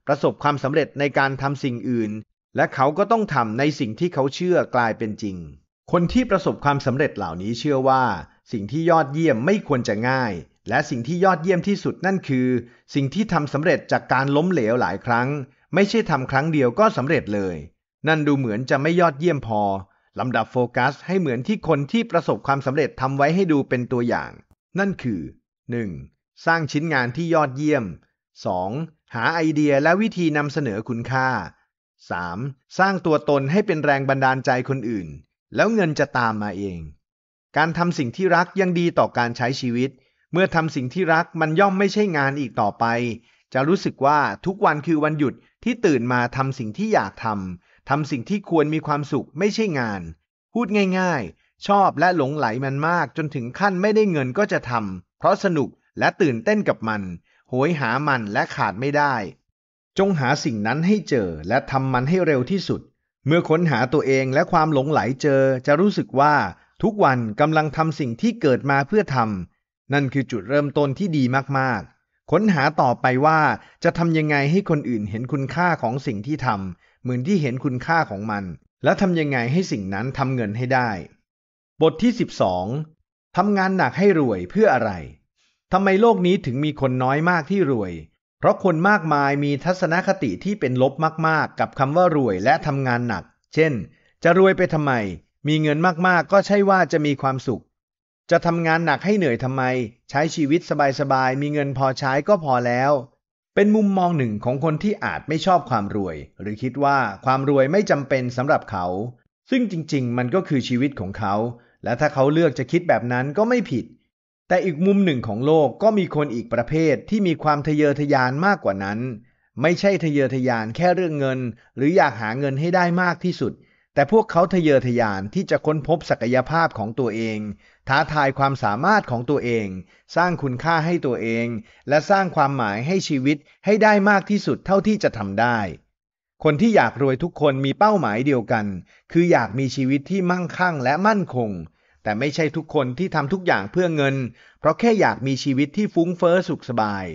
ประสบความสำเร็จในการทำสิ่งอื่น และเขาก็ต้องทำในสิ่งที่เขาเชื่อกลายเป็นจริง คนที่ประสบความสำเร็จเหล่านี้เชื่อว่า สิ่งที่ยอดเยี่ยมไม่ควรจะง่าย และสิ่งที่ยอดเยี่ยมที่สุดนั่นคือ สิ่งที่ทำสำเร็จจากการล้มเหลวหลายครั้ง ไม่ใช่ทำครั้งเดียวก็สำเร็จเลย นั่นดูเหมือนจะไม่ยอดเยี่ยมพอลำดับโฟกัสให้เหมือนที่คนที่ประสบความสำเร็จทำไว้ให้ดูเป็นตัวอย่าง นั่นคือ 1. สร้างชิ้นงานที่ยอดเยี่ยม 2. หาไอเดียและวิธีนำเสนอคุณค่า 3. สร้างตัวตนให้เป็นแรงบันดาลใจคนอื่น แล้วเงินจะตามมาเอง การทำสิ่งที่รักยังดีต่อการใช้ชีวิต เมื่อทำสิ่งที่รักมันย่อมไม่ใช่งานอีกต่อไป จะรู้สึกว่าทุกวันคือวันหยุดที่ตื่นมาทำสิ่งที่อยากทำทำสิ่งที่ควรมีความสุขไม่ใช่งาน พูดง่ายๆ ชอบและหลงไหลมันมากจนถึงขั้นไม่ได้เงินก็จะทำ เพราะสนุกและตื่นเต้นกับมัน โหยหามันและขาดไม่ได้ จงหาสิ่งนั้นให้เจอและทำมันให้เร็วที่สุด เมื่อค้นหาตัวเองและความหลงไหลเจอจะรู้สึกว่าทุกวันกำลังทำสิ่งที่เกิดมาเพื่อทำนั่นคือจุดเริ่มต้นที่ดีมากๆค้นหาต่อไปว่าจะทำยังไงให้คนอื่นเห็นคุณค่าของสิ่งที่ทำเหมือนที่เห็นคุณค่าของมัน และทำยังไงให้สิ่งนั้นทำเงินให้ได้ บทที่ 12ทำงานหนักให้รวยเพื่ออะไรทำไมโลกนี้ถึงมีคนน้อยมากที่รวย เพราะคนมากมายมีทัศนคติที่เป็นลบมากๆกับคำว่ารวยและทำงานหนัก เช่นจะรวยไปทำไม มีเงินมากๆก็ใช่ว่าจะมีความสุขจะทำงานหนักให้เหนื่อยทำไม ใช้ชีวิตสบายๆ มีเงินพอใช้ก็พอแล้ว เป็นมุมมองหนึ่งของคนที่อาจไม่ชอบความรวย หรือคิดว่าความรวยไม่จำเป็นสำหรับเขา ซึ่งจริงๆมันก็คือชีวิตของเขา และถ้าเขาเลือกจะคิดแบบนั้นก็ไม่ผิด แต่อีกมุมหนึ่งของโลกก็มีคนอีกประเภทที่มีความทะเยอทะยานมากกว่านั้น ไม่ใช่ทะเยอทะยานแค่เรื่องเงิน หรืออยากหาเงินให้ได้มากที่สุด แต่พวกเขาทะเยอทะยานที่จะค้นพบศักยภาพของตัวเองท้าทายความสามารถของตัวเอง สร้างคุณค่าให้ตัวเอง และสร้างความหมายให้ชีวิตให้ได้มากที่สุดเท่าที่จะทำได้ คนที่อยากรวยทุกคนมีเป้าหมายเดียวกัน คืออยากมีชีวิตที่มั่งคั่งและมั่นคง แต่ไม่ใช่ทุกคนที่ทำทุกอย่างเพื่อเงิน เพราะแค่อยากมีชีวิตที่ฟุ้งเฟอ้อสุขสบาย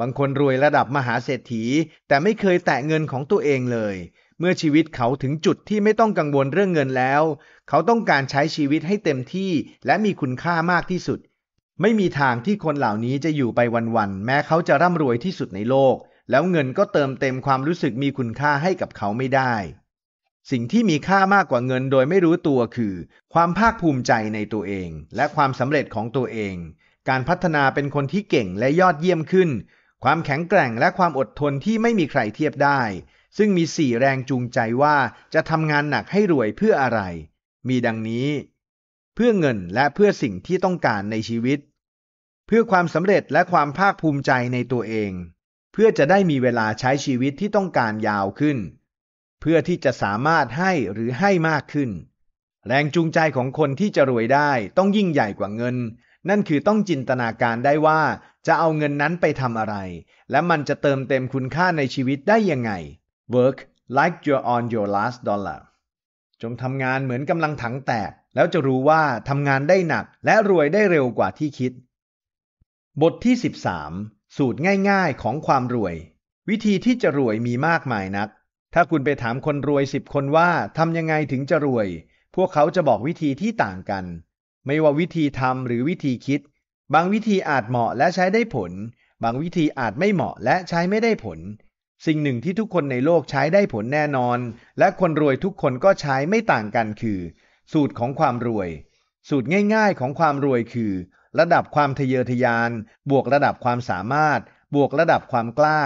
บางคนรวยระดับมหาเศรษฐี แต่ไม่เคยแตะเงินของตัวเองเลยเมื่อชีวิตเขาถึงจุดที่ไม่ต้องกังวลเรื่องเงินแล้ว เขาต้องการใช้ชีวิตให้เต็มที่ และมีคุณค่ามากที่สุด ไม่มีทางที่คนเหล่านี้จะอยู่ไปวันๆ แม้เขาจะร่ำรวยที่สุดในโลก แล้วเงินก็เติมเต็มความรู้สึกมีคุณค่าให้กับเขาไม่ได้ สิ่งที่มีค่ามากกว่าเงินโดยไม่รู้ตัวคือ ความภาคภูมิใจในตัวเอง และความสำเร็จของตัวเอง การพัฒนาเป็นคนที่เก่งและยอดเยี่ยมขึ้น ความแข็งแกร่งและความอดทนที่ไม่มีใครเทียบได้ซึ่งมีสี่แรงจูงใจว่าจะทำงานหนักให้รวยเพื่ออะไร มีดังนี้ เพื่อเงินและเพื่อสิ่งที่ต้องการในชีวิต เพื่อความสำเร็จและความภาคภูมิใจในตัวเอง เพื่อจะได้มีเวลาใช้ชีวิตที่ต้องการยาวขึ้น เพื่อที่จะสามารถให้หรือให้มากขึ้น แรงจูงใจของคนที่จะรวยได้ต้องยิ่งใหญ่กว่าเงิน นั่นคือต้องจินตนาการได้ว่าจะเอาเงินนั้นไปทำอะไร และมันจะเติมเต็มคุณค่าในชีวิตได้ยังไง Work like you're on your last dollar จงทำงานเหมือนกำลังถังแตกแล้วจะรู้ว่าทำงานได้หนักและรวยได้เร็วกว่าที่คิด บทที่ 13 สูตรง่ายๆของความรวย วิธีที่จะรวยมีมากมายนัก ถ้าคุณไปถามคนรวยสิบคนว่าทำยังไงถึงจะรวย พวกเขาจะบอกวิธีที่ต่างกัน ไม่ว่าวิธีทำหรือวิธีคิด บางวิธีอาจเหมาะและใช้ได้ผล บางวิธีอาจไม่เหมาะและใช้ไม่ได้ผลสิ่งหนึ่งที่ทุกคนในโลกใช้ได้ผลแน่นอน และคนรวยทุกคนก็ใช้ไม่ต่างกันคือ สูตรของความรวย สูตรง่าย ๆของความรวยคือ ระดับความทะเยอทะยาน บวกระดับความสามารถ บวกระดับความกล้า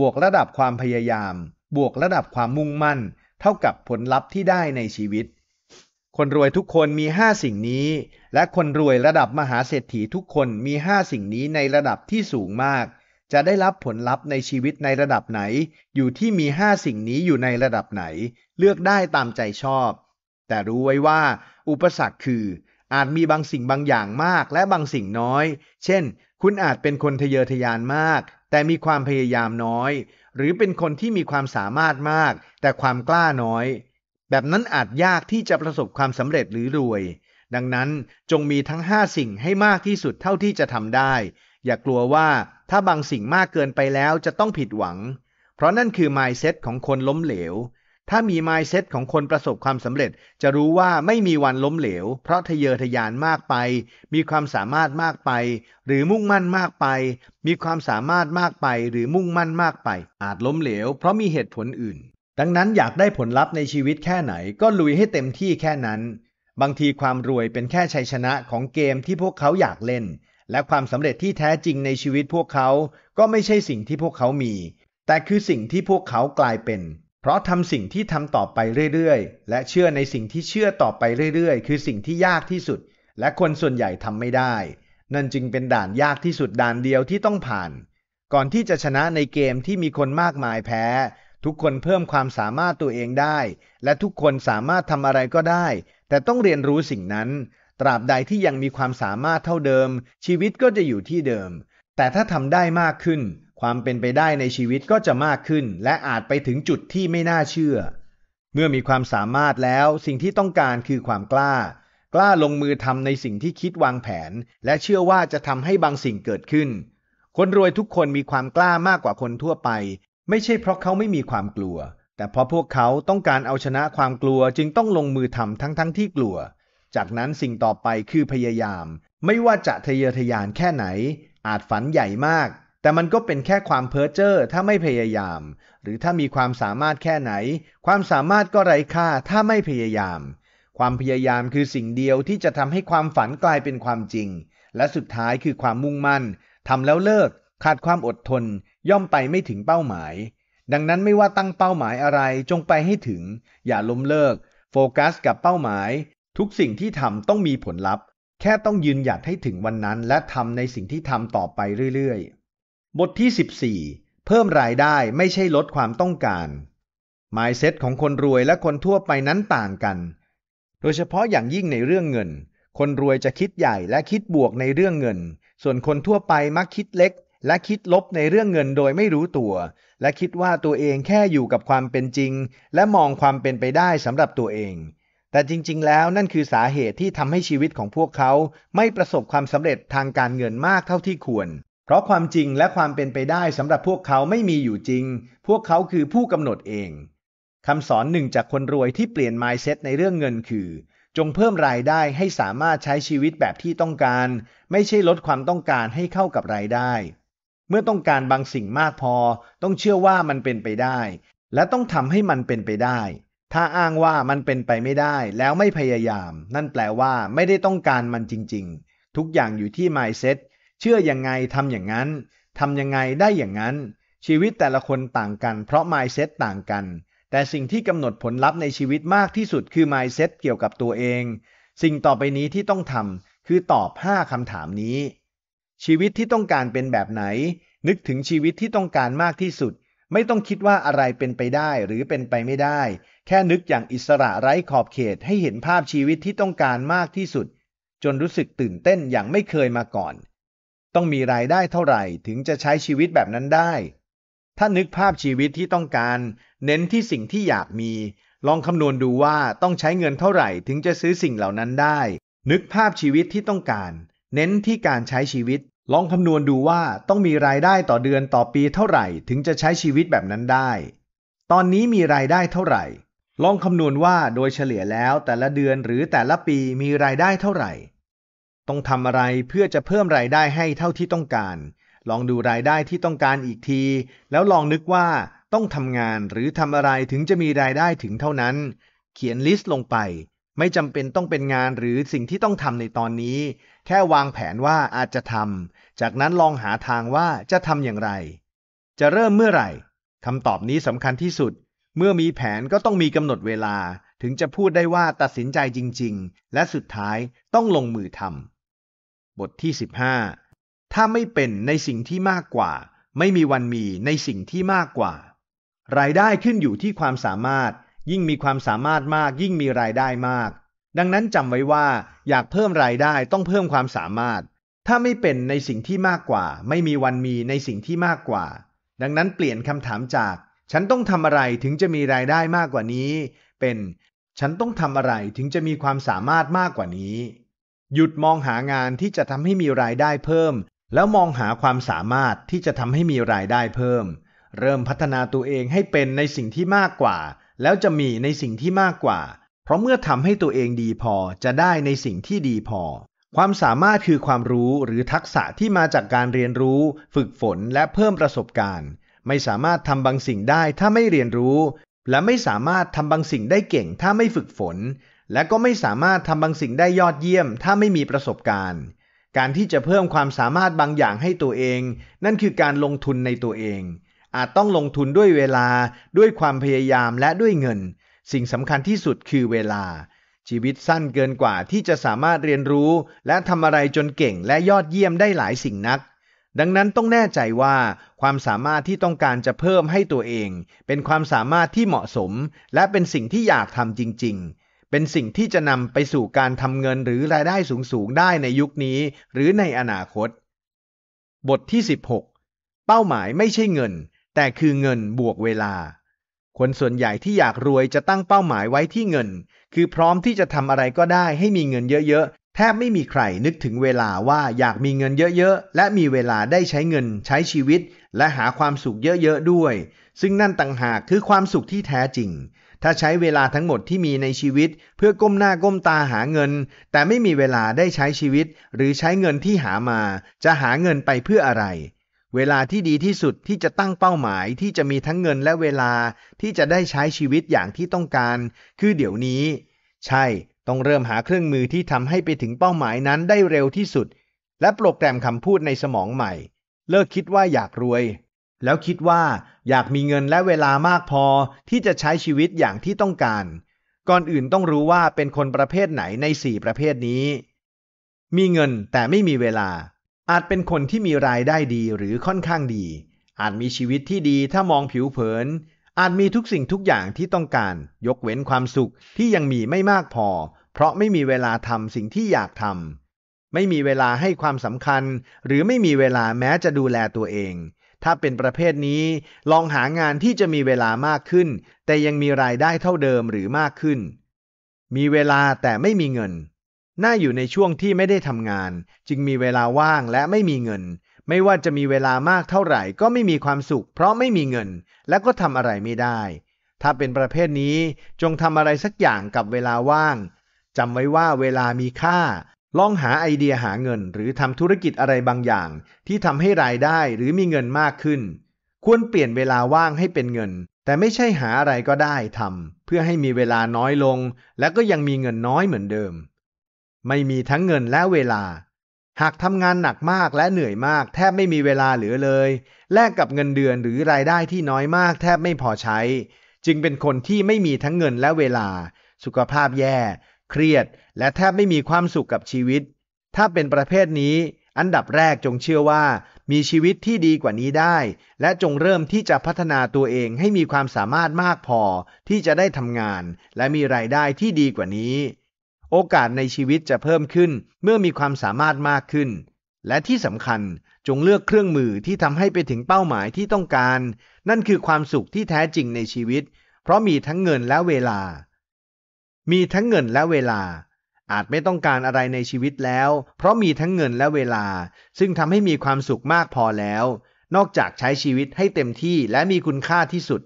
บวกระดับความพยายาม บวกระดับความมุ่งมั่น เท่ากับผลลัพธ์ที่ได้ในชีวิต คนรวยทุกคนมี 5 สิ่งนี้ และคนรวยระดับมหาเศรษฐีทุกคนมี 5 สิ่งนี้ในระดับที่สูงมากจะได้รับผลลัพธ์ในชีวิตในระดับไหน อยู่ที่มี 5 สิ่งนี้อยู่ในระดับไหน เลือกได้ตามใจชอบ แต่รู้ไว้ว่า อุปสรรคคือ อาจมีบางสิ่งบางอย่างมากและบางสิ่งน้อย เช่น คุณอาจเป็นคนทะเยอทะยานมาก แต่มีความพยายามน้อย หรือเป็นคนที่มีความสามารถมาก แต่ความกล้าน้อย แบบนั้นอาจยากที่จะประสบความสำเร็จหรือรวย ดังนั้นจงมีทั้ง 5 สิ่งให้มากที่สุดเท่าที่จะทำได้อย่ากลัวว่าถ้าบางสิ่งมากเกินไปแล้วจะต้องผิดหวัง เพราะนั่นคือ mindset ของคนล้มเหลว ถ้ามี mindset ของคนประสบความสำเร็จ จะรู้ว่าไม่มีวันล้มเหลวเพราะทะเยอทะยานมากไป มีความสามารถมากไป หรือมุ่งมั่นมากไป มีความสามารถมากไป หรือมุ่งมั่นมากไป อาจล้มเหลวเพราะมีเหตุผลอื่น ดังนั้นอยากได้ผลลัพธ์ในชีวิตแค่ไหนก็ลุยให้เต็มที่แค่นั้น บางทีความรวยเป็นแค่ชัยชนะของเกมที่พวกเขาอยากเล่นและความสำเร็จที่แท้จริงในชีวิตพวกเขา ก็ไม่ใช่สิ่งที่พวกเขามี แต่คือสิ่งที่พวกเขากลายเป็น เพราะทำสิ่งที่ทำต่อไปเรื่อย ๆ และเชื่อในสิ่งที่เชื่อต่อไปเรื่อยๆ คือสิ่งที่ยากที่สุด และคนส่วนใหญ่ทำไม่ได้ นั่นจึงเป็นด่านยากที่สุดด่านเดียวที่ต้องผ่าน ก่อนที่จะชนะในเกมที่มีคนมากมายแพ้ ทุกคนเพิ่มความสามารถตัวเองได้ และทุกคนสามารถทำอะไรก็ได้ แต่ต้องเรียนรู้สิ่งนั้นตราบใดที่ยังมีความสามารถเท่าเดิม ชีวิตก็จะอยู่ที่เดิม แต่ถ้าทำได้มากขึ้น ความเป็นไปได้ในชีวิตก็จะมากขึ้น และอาจไปถึงจุดที่ไม่น่าเชื่อ เมื่อมีความสามารถแล้วสิ่งที่ต้องการคือความกล้า กล้าลงมือทำในสิ่งที่คิดวางแผน และเชื่อว่าจะทำให้บางสิ่งเกิดขึ้น คนรวยทุกคนมีความกล้ามากกว่าคนทั่วไป ไม่ใช่เพราะเขาไม่มีความกลัว แต่เพราะพวกเขาต้องการเอาชนะความกลัวจึงต้องลงมือทำทั้งๆทที่กลัวจากนั้นสิ่งต่อไปคือพยายาม ไม่ว่าจะทะเยอทะยานแค่ไหน อาจฝันใหญ่มาก แต่มันก็เป็นแค่ความเพ้อเจ้อ ถ้าไม่พยายาม หรือถ้ามีความสามารถแค่ไหน ความสามารถก็ไร้ค่า ถ้าไม่พยายาม ความพยายามคือสิ่งเดียวที่จะทำให้ความฝันกลายเป็นความจริง และสุดท้ายคือความมุ่งมั่นทำแล้วเลิก ขาดความอดทน ย่อมไปไม่ถึงเป้าหมาย ดังนั้นไม่ว่าตั้งเป้าหมายอะไร จงไปให้ถึง อย่าล้มเลิก โฟกัสกับเป้าหมายทุกสิ่งที่ทำต้องมีผลลัพธ์ แค่ต้องยืนหยัดให้ถึงวันนั้น และทำในสิ่งที่ทำต่อไปเรื่อยๆ บทที่ 14 เพิ่มรายได้ไม่ใช่ลดความต้องการ Mindset ของคนรวยและคนทั่วไปนั้นต่างกัน โดยเฉพาะอย่างยิ่งในเรื่องเงิน คนรวยจะคิดใหญ่และคิดบวกในเรื่องเงิน ส่วนคนทั่วไปมักคิดเล็ก และคิดลบในเรื่องเงินโดยไม่รู้ตัว และคิดว่าตัวเองแค่อยู่กับความเป็นจริง และมองความเป็นไปได้สำหรับตัวเองแต่จริง ๆ แล้วนั่นคือสาเหตุที่ทำให้ชีวิตของพวกเขาไม่ประสบความสำเร็จทางการเงินมาก เท่าที่ควร เพราะความจริงและความเป็นไปได้สำหรับพวกเขาไม่มีอยู่จริง พวกเขาคือผู้กำหนดเอง คำสอนหนึ่งจากคนรวยที่เปลี่ยน mindset ในเรื่องเงินคือ จงเพิ่มรายได้ให้สามารถใช้ชีวิตแบบที่ต้องการ ไม่ใช่ลดความต้องการให้เข้ากับรายได้ เมื่อต้องการบางสิ่งมากพอ ต้องเชื่อว่ามันเป็นไปได้ และต้องทำให้มันเป็นไปได้ถ้าอ้างว่ามันเป็นไปไม่ได้แล้วไม่พยายาม นั่นแปลว่าไม่ได้ต้องการมันจริงๆ ทุกอย่างอยู่ที่ mindset เชื่อยังไงทำอย่างนั้นทำยังไงได้อย่างนั้น ชีวิตแต่ละคนต่างกันเพราะ mindset ต่างกัน แต่สิ่งที่กำหนดผลลัพธ์ในชีวิตมากที่สุดคือ mindset เกี่ยวกับตัวเอง สิ่งต่อไปนี้ที่ต้องทำคือตอบ 5คำถามนี้ ชีวิตที่ต้องการเป็นแบบไหน นึกถึงชีวิตที่ต้องการมากที่สุดไม่ต้องคิดว่าอะไรเป็นไปได้หรือเป็นไปไม่ได้ แค่นึกอย่างอิสระไร้ขอบเขตให้เห็นภาพชีวิตที่ต้องการมากที่สุด จนรู้สึกตื่นเต้นอย่างไม่เคยมาก่อน ต้องมีรายได้เท่าไหร่ถึงจะใช้ชีวิตแบบนั้นได้ ถ้านึกภาพชีวิตที่ต้องการ เน้นที่สิ่งที่อยากมี ลองคำนวณดูว่าต้องใช้เงินเท่าไหร่ถึงจะซื้อสิ่งเหล่านั้นได้ นึกภาพชีวิตที่ต้องการ เน้นที่การใช้ชีวิตลองคำนวณดูว่าต้องมีรายได้ต่อเดือนต่อปีเท่าไหร่ถึงจะใช้ชีวิตแบบนั้นได้ ตอนนี้มีรายได้เท่าไหร่ ลองคำนวณว่าโดยเฉลี่ยแล้วแต่ละเดือนหรือแต่ละปีมีรายได้เท่าไหร่ ต้องทำอะไรเพื่อจะเพิ่มรายได้ให้เท่าที่ต้องการ ลองดูรายได้ที่ต้องการอีกทีแล้วลองนึกว่าต้องทำงานหรือทำอะไรถึงจะมีรายได้ถึงเท่านั้น เขียนลิสต์ลงไปไม่จำเป็นต้องเป็นงานหรือสิ่งที่ต้องทำในตอนนี้ แค่วางแผนว่าอาจจะทำ จากนั้นลองหาทางว่าจะทำอย่างไร จะเริ่มเมื่อไหร่คำตอบนี้สำคัญที่สุด เมื่อมีแผนก็ต้องมีกำหนดเวลาถึงจะพูดได้ว่าตัดสินใจจริง ๆ และสุดท้ายต้องลงมือทำบทที่ 15 ถ้าไม่เป็นในสิ่งที่มากกว่า ไม่มีวันมีในสิ่งที่มากกว่า รายได้ขึ้นอยู่ที่ความสามารถยิ่งมีความสามารถมากยิ่งมีรายได้มาก ดังนั้นจำไว้ว่าอยากเพิ่มรายได้ต้องเพิ่มความสามารถ ถ้าไม่เป็นในสิ่งที่มากกว่า ไม่มีวันมีในสิ่งที่มากกว่า ดังนั้นเปลี่ยนคำถามจาก ฉันต้องทำอะไรถึงจะมีรายได้มากกว่านี้ เป็น ฉันต้องทำอะไรถึงจะมีความสามารถมากกว่านี้ หยุดมองหางานที่จะทำให้มีรายได้เพิ่ม แล้วมองหาความสามารถที่จะทำให้มีรายได้เพิ่ม เริ่มพัฒนาตัวเองให้เป็นในสิ่งที่มากกว่าแล้วจะมีในสิ่งที่มากกว่า เพราะเมื่อทำให้ตัวเองดีพอจะได้ในสิ่งที่ดีพอ ความสามารถคือความรู้หรือทักษะที่มาจากการเรียนรู้ฝึกฝนและเพิ่มประสบการณ์ ไม่สามารถทำบางสิ่งได้ถ้าไม่เรียนรู้ และไม่สามารถทำบางสิ่งได้เก่งถ้าไม่ฝึกฝน และก็ไม่สามารถทำบางสิ่งได้ยอดเยี่ยมถ้าไม่มีประสบการณ์ การที่จะเพิ่มความสามารถบางอย่างให้ตัวเอง นั่นคือการลงทุนในตัวเองอาจต้องลงทุนด้วยเวลา ด้วยความพยายาม และด้วยเงิน สิ่งสำคัญที่สุดคือเวลา ชีวิตสั้นเกินกว่าที่จะสามารถเรียนรู้ และทำอะไรจนเก่งและยอดเยี่ยมได้หลายสิ่งนัก ดังนั้นต้องแน่ใจว่า ความสามารถที่ต้องการจะเพิ่มให้ตัวเอง เป็นความสามารถที่เหมาะสม และเป็นสิ่งที่อยากทำจริง ๆ เป็นสิ่งที่จะนำไปสู่การทำเงินหรือรายได้สูงๆ ได้ในยุคนี้ หรือในอนาคต บทที่ 16 เป้าหมายไม่ใช่เงินแต่คือเงินบวกเวลา คนส่วนใหญ่ที่อยากรวยจะตั้งเป้าหมายไว้ที่เงิน คือพร้อมที่จะทำอะไรก็ได้ให้มีเงินเยอะๆ แทบไม่มีใครนึกถึงเวลาว่าอยากมีเงินเยอะๆ และมีเวลาได้ใช้เงินใช้ชีวิต และหาความสุขเยอะๆ ด้วย ซึ่งนั่นต่างหากคือความสุขที่แท้จริง ถ้าใช้เวลาทั้งหมดที่มีในชีวิต เพื่อก้มหน้าก้มตาหาเงิน แต่ไม่มีเวลาได้ใช้ชีวิต หรือใช้เงินที่หามา จะหาเงินไปเพื่ออะไรเวลาที่ดีที่สุดที่จะตั้งเป้าหมายที่จะมีทั้งเงินและเวลาที่จะได้ใช้ชีวิตอย่างที่ต้องการ คือเดี๋ยวนี้ ใช่ ต้องเริ่มหาเครื่องมือที่ทำให้ไปถึงเป้าหมายนั้นได้เร็วที่สุด และโปรแกรมคำพูดในสมองใหม่ เลิกคิดว่าอยากรวย แล้วคิดว่าอยากมีเงินและเวลามากพอที่จะใช้ชีวิตอย่างที่ต้องการ ก่อนอื่นต้องรู้ว่าเป็นคนประเภทไหนใน4ประเภทนี้ มีเงินแต่ไม่มีเวลาอาจเป็นคนที่มีรายได้ดีหรือค่อนข้างดี อาจมีชีวิตที่ดีถ้ามองผิวเผิน อาจมีทุกสิ่งทุกอย่างที่ต้องการ ยกเว้นความสุขที่ยังมีไม่มากพอ เพราะไม่มีเวลาทำสิ่งที่อยากทำ ไม่มีเวลาให้ความสำคัญ หรือไม่มีเวลาแม้จะดูแลตัวเอง ถ้าเป็นประเภทนี้ ลองหางานที่จะมีเวลามากขึ้น แต่ยังมีรายได้เท่าเดิมหรือมากขึ้น มีเวลาแต่ไม่มีเงินน่าอยู่ในช่วงที่ไม่ได้ทำงาน จึงมีเวลาว่างและไม่มีเงิน ไม่ว่าจะมีเวลามากเท่าไหร่ก็ไม่มีความสุขเพราะไม่มีเงิน และก็ทำอะไรไม่ได้ ถ้าเป็นประเภทนี้จงทำอะไรสักอย่างกับเวลาว่าง จำไว้ว่าเวลามีค่า ลองหาไอเดียหาเงินหรือทำธุรกิจอะไรบางอย่าง ที่ทำให้รายได้หรือมีเงินมากขึ้น ควรเปลี่ยนเวลาว่างให้เป็นเงิน แต่ไม่ใช่หาอะไรก็ได้ทำเพื่อให้มีเวลาน้อยลง และก็ยังมีเงินน้อยเหมือนเดิมไม่มีทั้งเงินและเวลา หากทำงานหนักมากและเหนื่อยมาก แทบไม่มีเวลาเหลือเลย แลกกับเงินเดือนหรือรายได้ที่น้อยมาก แทบไม่พอใช้ จึงเป็นคนที่ไม่มีทั้งเงินและเวลา สุขภาพแย่ เครียด และแทบไม่มีความสุขกับชีวิต ถ้าเป็นประเภทนี้ อันดับแรกจงเชื่อว่า มีชีวิตที่ดีกว่านี้ได้ และจงเริ่มที่จะพัฒนาตัวเองให้มีความสามารถมากพอที่จะได้ทำงาน และมีรายได้ที่ดีกว่านี้โอกาสในชีวิตจะเพิ่มขึ้นเมื่อมีความสามารถมากขึ้น และที่สำคัญจงเลือกเครื่องมือที่ทำให้ไปถึงเป้าหมายที่ต้องการ นั่นคือความสุขที่แท้จริงในชีวิตเพราะมีทั้งเงินและเวลา มีทั้งเงินและเวลาอาจไม่ต้องการอะไรในชีวิตแล้วเพราะมีทั้งเงินและเวลาซึ่งทำให้มีความสุขมากพอแล้ว นอกจากใช้ชีวิตให้เต็มที่และมีคุณค่าที่สุด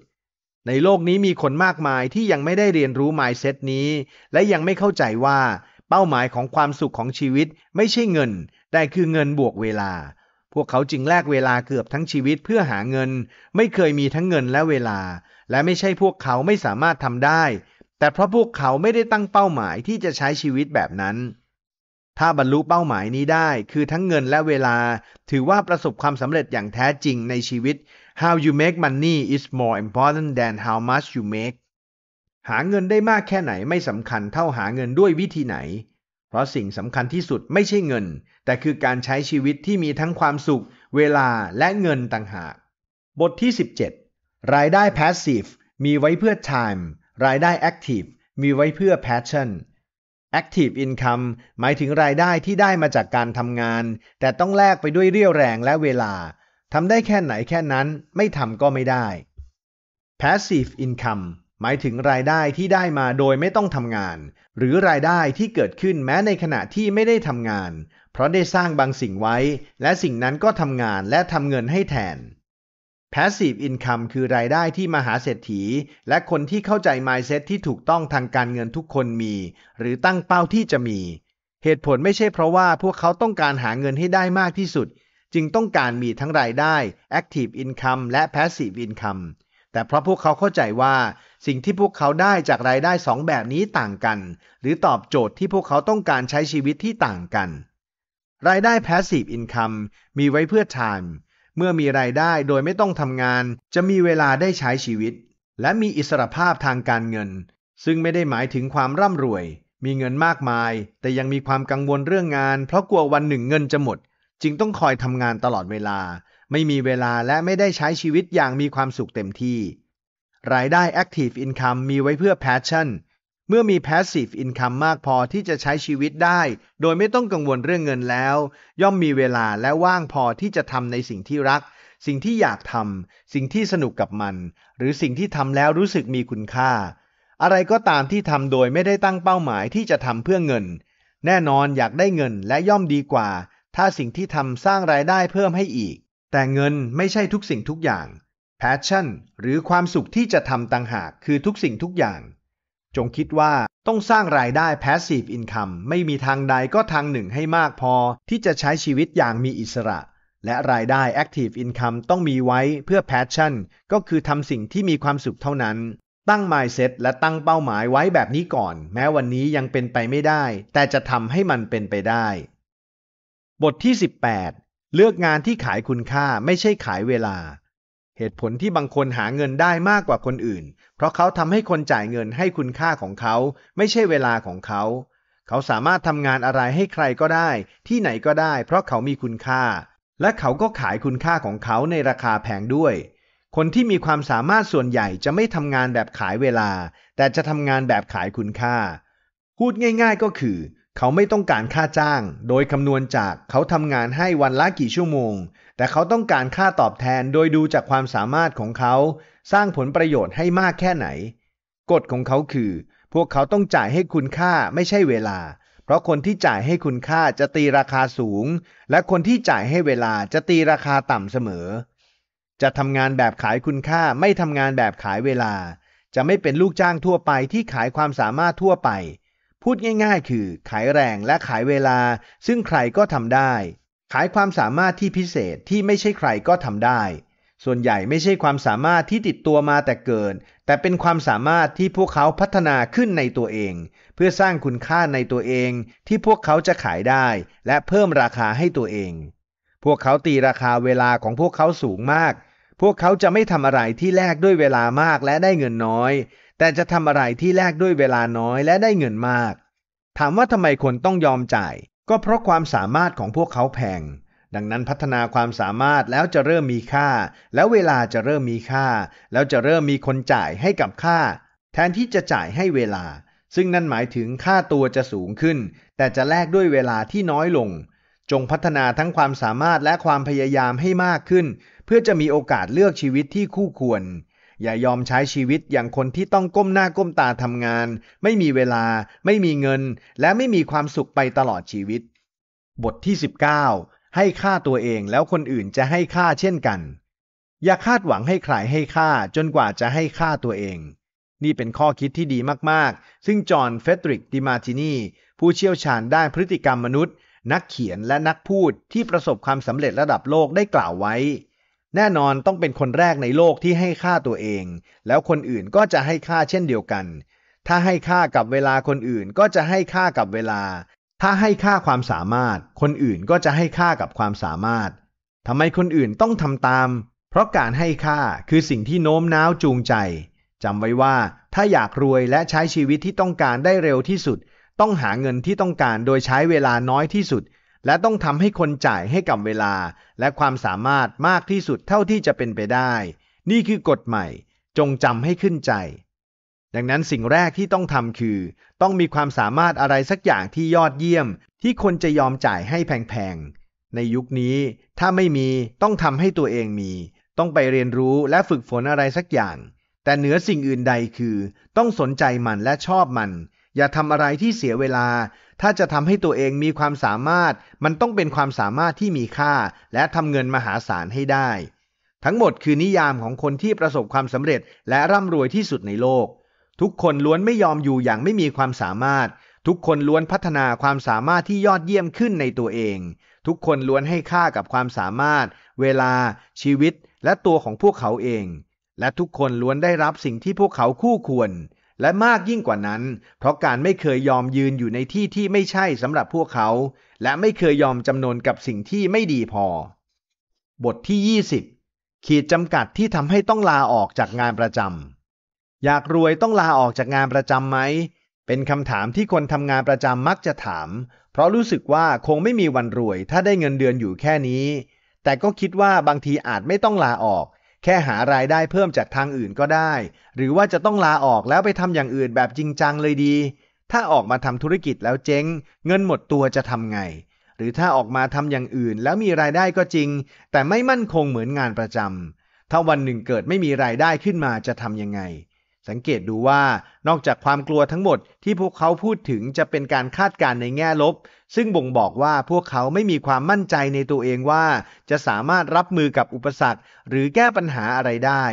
ในโลกนี้มีคนมากมายที่ยังไม่ได้เรียนรู้ mindset นี้ และยังไม่เข้าใจว่า เป้าหมายของความสุขของชีวิตไม่ใช่เงินแต่คือเงินบวกเวลา พวกเขาจึงแลกเวลาเกือบทั้งชีวิตเพื่อหาเงิน ไม่เคยมีทั้งเงินและเวลา และไม่ใช่พวกเขาไม่สามารถทำได้ แต่เพราะพวกเขาไม่ได้ตั้งเป้าหมายที่จะใช้ชีวิตแบบนั้น ถ้าบรรลุเป้าหมายนี้ได้ คือทั้งเงินและเวลา ถือว่าประสบความสำเร็จอย่างแท้จริงในชีวิต how you make money is more important than how much you make หาเงินได้มากแค่ไหนไม่สำคัญเท่าหาเงินด้วยวิธีไหน เพราะสิ่งสำคัญที่สุดไม่ใช่เงิน แต่คือการใช้ชีวิตที่มีทั้งความสุข เวลาและเงินต่างหาก บทที่ 17 รายได้ passive มีไว้เพื่อ time รายได้ active มีไว้เพื่อ passion active income หมายถึงรายได้ที่ได้มาจากการทำงาน แต่ต้องแลกไปด้วยเรี่ยวแรงและเวลาทำได้แค่ไหนแค่นั้นไม่ทำก็ไม่ได้ passive income หมายถึงรายได้ที่ได้มาโดยไม่ต้องทำงาน หรือรายได้ที่เกิดขึ้นแม้ในขณะที่ไม่ได้ทำงาน เพราะได้สร้างบางสิ่งไว้และสิ่งนั้นก็ทำงานและทำเงินให้แทน passive income คือรายได้ที่มหาเศรษฐี และคนที่เข้าใจ mindset ที่ถูกต้องทางการเงินทุกคนมี หรือตั้งเป้าที่จะมี เหตุผลไม่ใช่เพราะว่าพวกเขาต้องการหาเงินให้ได้มากที่สุดจึงต้องการมีทั้งรายได้ Active Income และ Passive Income แต่เพราะพวกเขาเข้าใจว่า สิ่งที่พวกเขาได้จากรายได้สองแบบนี้ต่างกัน หรือตอบโจทย์ที่พวกเขาต้องการใช้ชีวิตที่ต่างกัน รายได้ Passive Income มีไว้เพื่อ Time เมื่อมีรายได้โดยไม่ต้องทำงาน จะมีเวลาได้ใช้ชีวิต และมีอิสรภาพทางการเงิน ซึ่งไม่ได้หมายถึงความร่ำรวย มีเงินมากมาย แต่ยังมีความกังวลเรื่องงาน เพราะกลัววันหนึ่ง เงินจะหมดจึงต้องคอยทำงานตลอดเวลา ไม่มีเวลาและไม่ได้ใช้ชีวิตอย่างมีความสุขเต็มที่ รายได้ active income มีไว้เพื่อ passion เมื่อมี passive income มากพอที่จะใช้ชีวิตได้ โดยไม่ต้องกังวลเรื่องเงินแล้ว ย่อมมีเวลาและว่างพอที่จะทำในสิ่งที่รัก สิ่งที่อยากทำ สิ่งที่สนุกกับมัน หรือสิ่งที่ทำแล้วรู้สึกมีคุณค่า อะไรก็ตามที่ทำโดยไม่ได้ตั้งเป้าหมายที่จะทำเพื่อเงิน แน่นอนอยากได้เงินและย่อมดีกว่าถ้าสิ่งที่ทำสร้างรายได้เพิ่มให้อีก แต่เงินไม่ใช่ทุกสิ่งทุกอย่าง passion หรือความสุขที่จะทำต่างหากคือทุกสิ่งทุกอย่าง จงคิดว่า ต้องสร้างรายได้ passive income ไม่มีทางใดก็ทางหนึ่งให้มากพอที่จะใช้ชีวิตอย่างมีอิสระ และรายได้ active income ต้องมีไว้เพื่อ passion ก็คือทำสิ่งที่มีความสุขเท่านั้น ตั้ง mindset และตั้งเป้าหมายไว้แบบนี้ก่อน แม้วันนี้ยังเป็นไปไม่ได้ แต่จะทำให้มันเป็นไปได้บทที่ 18 เลือกงานที่ขายคุณค่าไม่ใช่ขายเวลา เหตุผลที่บางคนหาเงินได้มากกว่าคนอื่น เพราะเขาทำให้คนจ่ายเงินให้คุณค่าของเขา ไม่ใช่เวลาของเขา เขาสามารถทำงานอะไรให้ใครก็ได้ ที่ไหนก็ได้เพราะเขามีคุณค่า และเขาก็ขายคุณค่าของเขาในราคาแพงด้วย คนที่มีความสามารถส่วนใหญ่จะไม่ทำงานแบบขายเวลา แต่จะทำงานแบบขายคุณค่า พูดง่าย ๆก็คือเขาไม่ต้องการค่าจ้างโดยคำนวณจากเขาทำงานให้วันละกี่ชั่วโมง แต่เขาต้องการค่าตอบแทนโดยดูจากความสามารถของเขา สร้างผลประโยชน์ให้มากแค่ไหน กฎของเขาคือ พวกเขาต้องจ่ายให้คุณค่าไม่ใช่เวลา เพราะคนที่จ่ายให้คุณค่าจะตีราคาสูง และคนที่จ่ายให้เวลาจะตีราคาต่ำเสมอ จะทำงานแบบขายคุณค่าไม่ทำงานแบบขายเวลา จะไม่เป็นลูกจ้างทั่วไปที่ขายความสามารถทั่วไปพูดง่ายๆ คือขายแรงและขายเวลา ซึ่งใครก็ทำได้ ขายความสามารถที่พิเศษที่ไม่ใช่ใครก็ทำได้ ส่วนใหญ่ไม่ใช่ความสามารถที่ติดตัวมาแต่เกิดแต่เป็นความสามารถที่พวกเขาพัฒนาขึ้นในตัวเอง เพื่อสร้างคุณค่าในตัวเองที่พวกเขาจะขายได้ และเพิ่มราคาให้ตัวเอง พวกเขาตีราคาเวลาของพวกเขาสูงมาก พวกเขาจะไม่ทำอะไรที่แลกด้วยเวลามากและได้เงินน้อยแต่จะทำอะไรที่แลกด้วยเวลาน้อยและได้เงินมาก ถามว่าทำไมคนต้องยอมจ่าย ก็เพราะความสามารถของพวกเขาแพง ดังนั้นพัฒนาความสามารถแล้วจะเริ่มมีค่า แล้วเวลาจะเริ่มมีค่า แล้วจะเริ่มมีคนจ่ายให้กับค่า แทนที่จะจ่ายให้เวลา ซึ่งนั่นหมายถึงค่าตัวจะสูงขึ้น แต่จะแลกด้วยเวลาที่น้อยลง จงพัฒนาทั้งความสามารถและความพยายามให้มากขึ้น เพื่อจะมีโอกาสเลือกชีวิตที่คู่ควรอย่ายอมใช้ชีวิตอย่างคนที่ต้องก้มหน้าก้มตาทำงาน ไม่มีเวลา ไม่มีเงิน และไม่มีความสุขไปตลอดชีวิต บทที่ 19 ให้ค่าตัวเองแล้วคนอื่นจะให้ค่าเช่นกัน อย่าคาดหวังให้ใครให้ค่าจนกว่าจะให้ค่าตัวเอง นี่เป็นข้อคิดที่ดีมากๆ ซึ่งจอห์นเฟตริกดิมาตินีผู้เชี่ยวชาญด้านพฤติกรรมมนุษย์ นักเขียนและนักพูดที่ประสบความสำเร็จระดับโลกได้กล่าวไว้แน่นอนต้องเป็นคนแรกในโลกที่ให้ค่าตัวเอง แล้วคนอื่นก็จะให้ค่าเช่นเดียวกัน ถ้าให้ค่ากับเวลาคนอื่นก็จะให้ค่ากับเวลา ถ้าให้ค่าความสามารถ คนอื่นก็จะให้ค่ากับความสามารถ ทำไมคนอื่นต้องทำตาม เพราะการให้ค่าคือสิ่งที่โน้มน้าวจูงใจจำไว้ว่าถ้าอยากรวยและใช้ชีวิตที่ต้องการได้เร็วที่สุด ต้องหาเงินที่ต้องการโดยใช้เวลาน้อยที่สุดและต้องทำให้คนจ่ายให้กับเวลา และความสามารถมากที่สุดเท่าที่จะเป็นไปได้ นี่คือกฎใหม่ จงจำให้ขึ้นใจ ดังนั้นสิ่งแรกที่ต้องทำคือ ต้องมีความสามารถอะไรสักอย่างที่ยอดเยี่ยม ที่คนจะยอมจ่ายให้แพงๆ ในยุคนี้ถ้าไม่มีต้องทำให้ตัวเองมี ต้องไปเรียนรู้และฝึกฝนอะไรสักอย่าง แต่เหนือสิ่งอื่นใดคือ ต้องสนใจมันและชอบมัน อย่าทำอะไรที่เสียเวลาถ้าจะทำให้ตัวเองมีความสามารถ มันต้องเป็นความสามารถที่มีค่า และทำเงินมหาศาลให้ได้ ทั้งหมดคือนิยามของคนที่ประสบความสำเร็จ และร่ำรวยที่สุดในโลก ทุกคนล้วนไม่ยอมอยู่อย่างไม่มีความสามารถ ทุกคนล้วนพัฒนาความสามารถที่ยอดเยี่ยมขึ้นในตัวเอง ทุกคนล้วนให้ค่ากับความสามารถ เวลา ชีวิต และตัวของพวกเขาเอง และทุกคนล้วนได้รับสิ่งที่พวกเขาคู่ควรและมากยิ่งกว่านั้น เพราะการไม่เคยยอมยืนอยู่ในที่ที่ไม่ใช่สำหรับพวกเขา และไม่เคยยอมจำนวนกับสิ่งที่ไม่ดีพอ บทที่ 20 ขีดจำกัดที่ทำให้ต้องลาออกจากงานประจำอยากรวยต้องลาออกจากงานประจำไหมเป็นคำถามที่คนทำงานประจำมักจะถาม เพราะรู้สึกว่าคงไม่มีวันรวย ถ้าได้เงินเดือนอยู่แค่นี้ แต่ก็คิดว่าบางทีอาจไม่ต้องลาออกแค่หารายได้เพิ่มจากทางอื่นก็ได้ หรือว่าจะต้องลาออกแล้วไปทำอย่างอื่นแบบจริงจังเลยดี ถ้าออกมาทำธุรกิจแล้วเจ๊ง เงินหมดตัวจะทำไง หรือถ้าออกมาทำอย่างอื่นแล้วมีรายได้ก็จริง แต่ไม่มั่นคงเหมือนงานประจำ ถ้าวันหนึ่งเกิดไม่มีรายได้ขึ้นมาจะทำยังไง สังเกตดูว่านอกจากความกลัวทั้งหมดที่พวกเขาพูดถึงจะเป็นการคาดการณ์ในแง่ลบซึ่งบ่งบอกว่าพวกเขาไม่มีความมั่นใจในตัวเองว่าจะสามารถรับมือกับอุปสรรคหรือแก้ปัญหาอะไรได้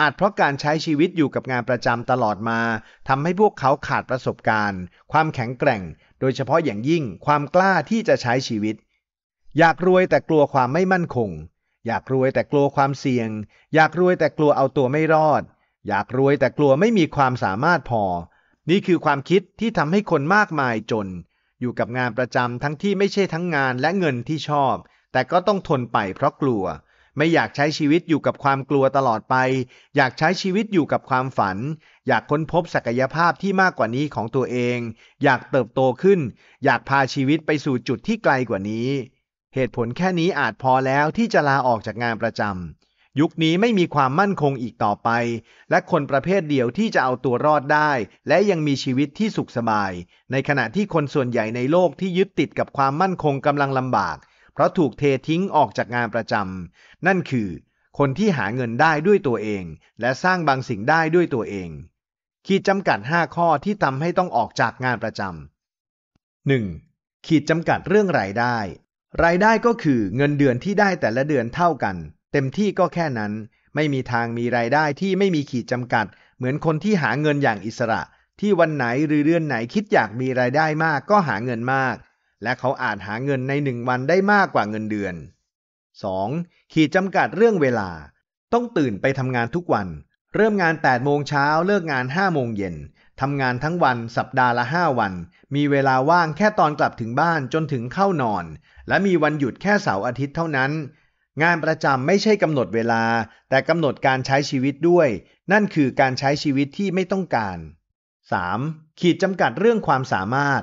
อาจเพราะการใช้ชีวิตอยู่กับงานประจำตลอดมาทำให้พวกเขาขาดประสบการณ์ความแข็งแกร่งโดยเฉพาะอย่างยิ่งความกล้าที่จะใช้ชีวิต อยากรวยแต่กลัวความไม่มั่นคง อยากรวยแต่กลัวความเสี่ยง อยากรวยแต่กลัวเอาตัวไม่รอด อยากรวยแต่กลัวไม่มีความสามารถพอ นี่คือความคิดที่ทำให้คนมากมายจนอยู่กับงานประจำทั้งที่ไม่ใช่ทั้งงานและเงินที่ชอบ แต่ก็ต้องทนไปเพราะกลัว ไม่อยากใช้ชีวิตอยู่กับความกลัวตลอดไป อยากใช้ชีวิตอยู่กับความฝัน อยากค้นพบศักยภาพที่มากกว่านี้ของตัวเอง อยากเติบโตขึ้น อยากพาชีวิตไปสู่จุดที่ไกลกว่านี้ เหตุผลแค่นี้อาจพอแล้วที่จะลาออกจากงานประจำยุคนี้ไม่มีความมั่นคงอีกต่อไป และคนประเภทเดียวที่จะเอาตัวรอดได้ และยังมีชีวิตที่สุขสบาย ในขณะที่คนส่วนใหญ่ในโลกที่ยึดติดกับความมั่นคงกำลังลำบาก เพราะถูกเททิ้งออกจากงานประจำ นั่นคือ คนที่หาเงินได้ด้วยตัวเอง และสร้างบางสิ่งได้ด้วยตัวเอง ขีดจำกัด 5 ข้อที่ทำให้ต้องออกจากงานประจำ 1. ขีดจำกัดเรื่องรายได้ รายได้ก็คือเงินเดือนที่ได้แต่ละเดือนเท่ากันเต็มที่ก็แค่นั้น ไม่มีทางมีรายได้ที่ไม่มีขีดจำกัด เหมือนคนที่หาเงินอย่างอิสระ ที่วันไหนหรือเดือนไหนคิดอยากมีรายได้มากก็หาเงินมาก และเขาอาจหาเงินในหนึ่งวันได้มากกว่าเงินเดือน 2. ขีดจำกัดเรื่องเวลา ต้องตื่นไปทำงานทุกวัน เริ่มงาน8โมงเช้าเลิกงาน5 โมงเย็น ทำงานทั้งวันสัปดาห์ละ5 วัน มีเวลาว่างแค่ตอนกลับถึงบ้านจนถึงเข้านอน และมีวันหยุดแค่เสาร์อาทิตย์เท่านั้นงานประจำไม่ใช่กำหนดเวลาแต่กำหนดการใช้ชีวิตด้วยนั่นคือการใช้ชีวิตที่ไม่ต้องการ 3. ขีดจำกัดเรื่องความสามารถ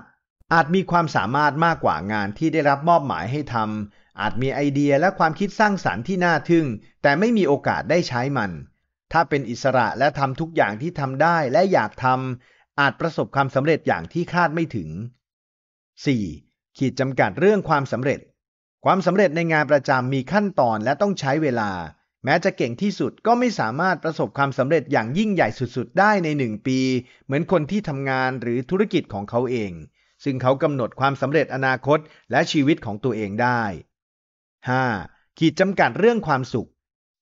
อาจมีความสามารถมากกว่างานที่ได้รับมอบหมายให้ทำอาจมีไอเดียและความคิดสร้างสารรค์ที่น่าทึ่งแต่ไม่มีโอกาสได้ใช้มันถ้าเป็นอิสระและทำทุกอย่างที่ทำได้และอยากทำอาจประสบความสำเร็จอย่างที่คาดไม่ถึง 4. ขีดจำกัดเรื่องความสำเร็จความสำเร็จในงานประจำมีขั้นตอนและต้องใช้เวลา แม้จะเก่งที่สุดก็ไม่สามารถประสบความสำเร็จอย่างยิ่งใหญ่สุดๆได้ในหนึ่งปี เหมือนคนที่ทำงานหรือธุรกิจของเขาเอง ซึ่งเขากำหนดความสำเร็จอนาคต และชีวิตของตัวเองได้ 5. ขีดจำกัดเรื่องความสุข